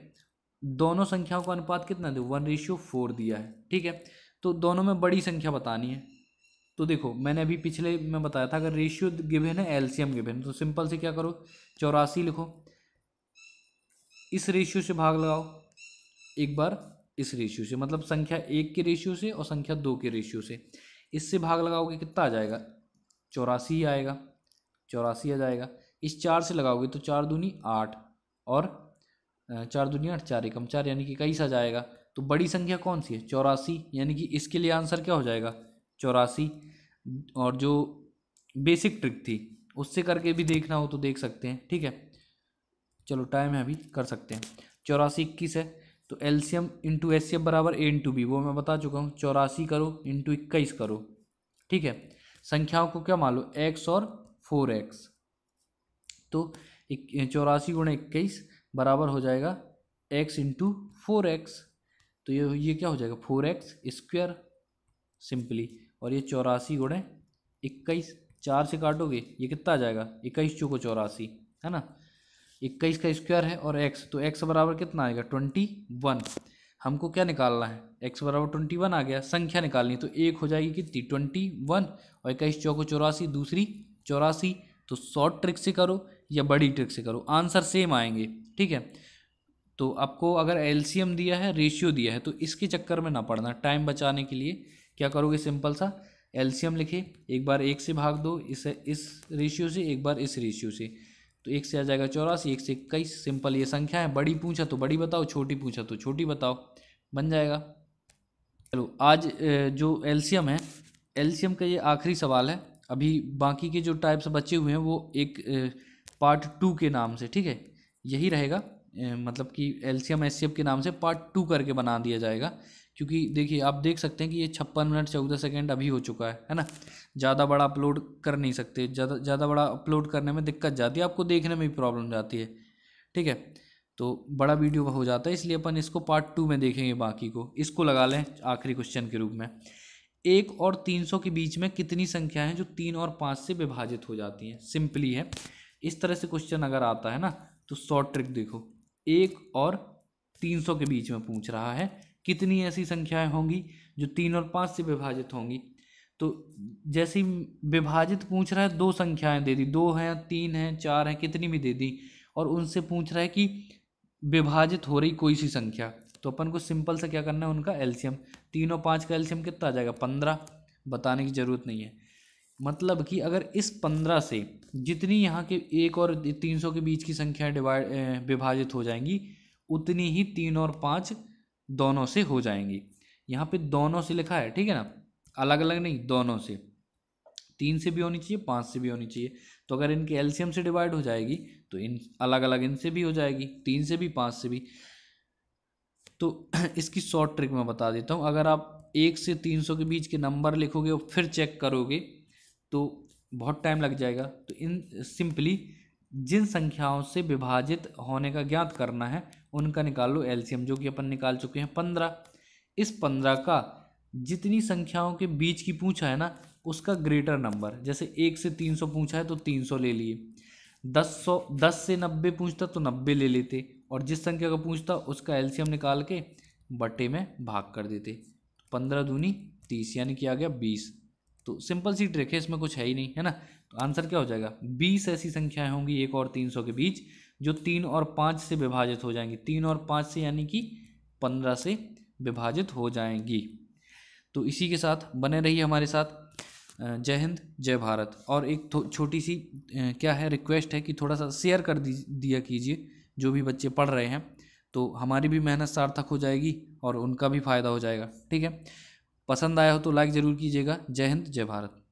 दोनों संख्याओं का अनुपात कितना दे वन रेशियो फोर दिया है ठीक है तो दोनों में बड़ी संख्या बतानी है तो देखो मैंने अभी पिछले में बताया था अगर रेशियो गिवेन है एलसीएम गिवेन तो सिंपल से क्या करो चौरासी लिखो इस रेशियो से भाग लगाओ एक बार इस रेशियो से मतलब संख्या एक के रेशियो से और संख्या दो के रेशियो से इससे भाग लगाओगे कितना आ जाएगा चौरासी आएगा चौरासी आ जाएगा इस चार से लगाओगे तो चार दूनी आठ और चार दूनी आठ चार एकम चार यानी कि इक्कीस आ जाएगा तो बड़ी संख्या कौन सी है चौरासी यानी कि इसके लिए आंसर क्या हो जाएगा चौरासी और जो बेसिक ट्रिक थी उससे करके भी देखना हो तो देख सकते हैं ठीक है चलो टाइम है अभी कर सकते हैं चौरासी इक्कीस है तो L into S C M बराबर ए इंटू बी वो मैं बता चुका हूँ चौरासी करो इंटू इक्कीस करो ठीक है संख्याओं को क्या मान लो एक्स और फोर एक्स तो चौरासी गुण इक्कीस बराबर हो जाएगा एक्स इंटू फोर एक्स तो ये ये क्या हो जाएगा फोर एक्स स्क्वेयर सिंपली और ये चौरासी गुणे इक्कीस चार से काटोगे ये कितना आ जाएगा इक्कीस चूको चौरासी है ना इक्कीस का स्क्वायर है और एक्स तो एक्स बराबर कितना आएगा ट्वेंटी वन हमको क्या निकालना है एक्स बराबर ट्वेंटी वन आ गया संख्या निकालनी तो एक हो जाएगी कितनी ट्वेंटी वन और इक्कीस चौको चौरासी दूसरी चौरासी तो शॉर्ट ट्रिक से करो या बड़ी ट्रिक से करो आंसर सेम आएंगे ठीक है तो आपको अगर एलसीएम दिया है रेशियो दिया है तो इसके चक्कर में ना पड़ना टाइम बचाने के लिए क्या करोगे सिंपल सा एलसीएम लिखे एक बार एक से भाग दो इस इस रेशियो से एक बार इस रेशियो से तो एक से आ जाएगा चौरासी एक से इक्कीस सिंपल ये संख्या है बड़ी पूछा तो बड़ी बताओ छोटी पूछा तो छोटी बताओ बन जाएगा चलो आज जो एल्शियम है एल्शियम का ये आखिरी सवाल है अभी बाकी के जो टाइप्स बचे हुए हैं वो एक पार्ट टू के नाम से ठीक है यही रहेगा मतलब कि एल्शियम एस के नाम से पार्ट टू करके बना दिया जाएगा क्योंकि देखिए आप देख सकते हैं कि ये छप्पन मिनट चौदह सेकेंड अभी हो चुका है है ना ज़्यादा बड़ा अपलोड कर नहीं सकते ज़्यादा ज़्यादा बड़ा अपलोड करने में दिक्कत जाती है आपको देखने में भी प्रॉब्लम जाती है ठीक है तो बड़ा वीडियो हो जाता है इसलिए अपन इसको पार्ट टू में देखेंगे बाकी को इसको लगा लें आखिरी क्वेश्चन के रूप में एक और तीन सौ के बीच में कितनी संख्या है जो तीन और पाँच से विभाजित हो जाती हैं सिंपली है इस तरह से क्वेश्चन अगर आता है ना तो शॉर्ट ट्रिक देखो एक और तीन सौ के बीच में पूछ रहा है कितनी ऐसी संख्याएं होंगी जो तीन और पाँच से विभाजित होंगी तो जैसी विभाजित पूछ रहा है दो संख्याएं दे दी दो हैं तीन हैं चार हैं कितनी भी दे दी और उनसे पूछ रहा है कि विभाजित हो रही कोई सी संख्या तो अपन को सिंपल से क्या करना है उनका एल्शियम तीन और पाँच का एल्शियम कितना आ जाएगा पंद्रह बताने की ज़रूरत नहीं है मतलब कि अगर इस पंद्रह से जितनी यहाँ के एक और तीन सौ के बीच की संख्या डिवाइड विभाजित हो जाएंगी उतनी ही तीन और पाँच दोनों से हो जाएंगी यहाँ पे दोनों से लिखा है ठीक है ना अलग अलग नहीं दोनों से तीन से भी होनी चाहिए पाँच से भी होनी चाहिए तो अगर इनके एल्शियम से डिवाइड हो जाएगी तो इन अलग अलग इनसे भी हो जाएगी तीन से भी पाँच से भी तो इसकी शॉर्ट ट्रिक मैं बता देता हूँ अगर आप एक से तीन सौ के बीच के नंबर लिखोगे और फिर चेक करोगे तो बहुत टाइम लग जाएगा तो इन सिंपली जिन संख्याओं से विभाजित होने का ज्ञात करना है उनका निकाल लो एलसीएम जो कि अपन निकाल चुके हैं पंद्रह इस पंद्रह का जितनी संख्याओं के बीच की पूछा है ना उसका ग्रेटर नंबर जैसे एक से तीन सौ पूछा है तो तीन सौ ले लिए दस सौ दस से नब्बे पूछता तो नब्बे ले लेते और जिस संख्या का पूछता उसका एलसीएम निकाल के बटे में भाग कर देते पंद्रह दूनी तीस यानी कि आ गया बीस तो सिंपल सी ट्रिक है इसमें कुछ है ही नहीं है ना तो आंसर क्या हो जाएगा बीस ऐसी संख्याएं होंगी एक और तीन सौ के बीच जो तीन और पाँच से विभाजित हो जाएंगी तीन और पाँच से यानी कि पंद्रह से विभाजित हो जाएंगी तो इसी के साथ बने रहिए हमारे साथ जय हिंद जय भारत और एक छोटी सी क्या है रिक्वेस्ट है कि थोड़ा सा शेयर कर दिया कीजिए जो भी बच्चे पढ़ रहे हैं तो हमारी भी मेहनत सार्थक हो जाएगी और उनका भी फ़ायदा हो जाएगा ठीक है पसंद आया हो तो लाइक ज़रूर कीजिएगा जय हिंद जय भारत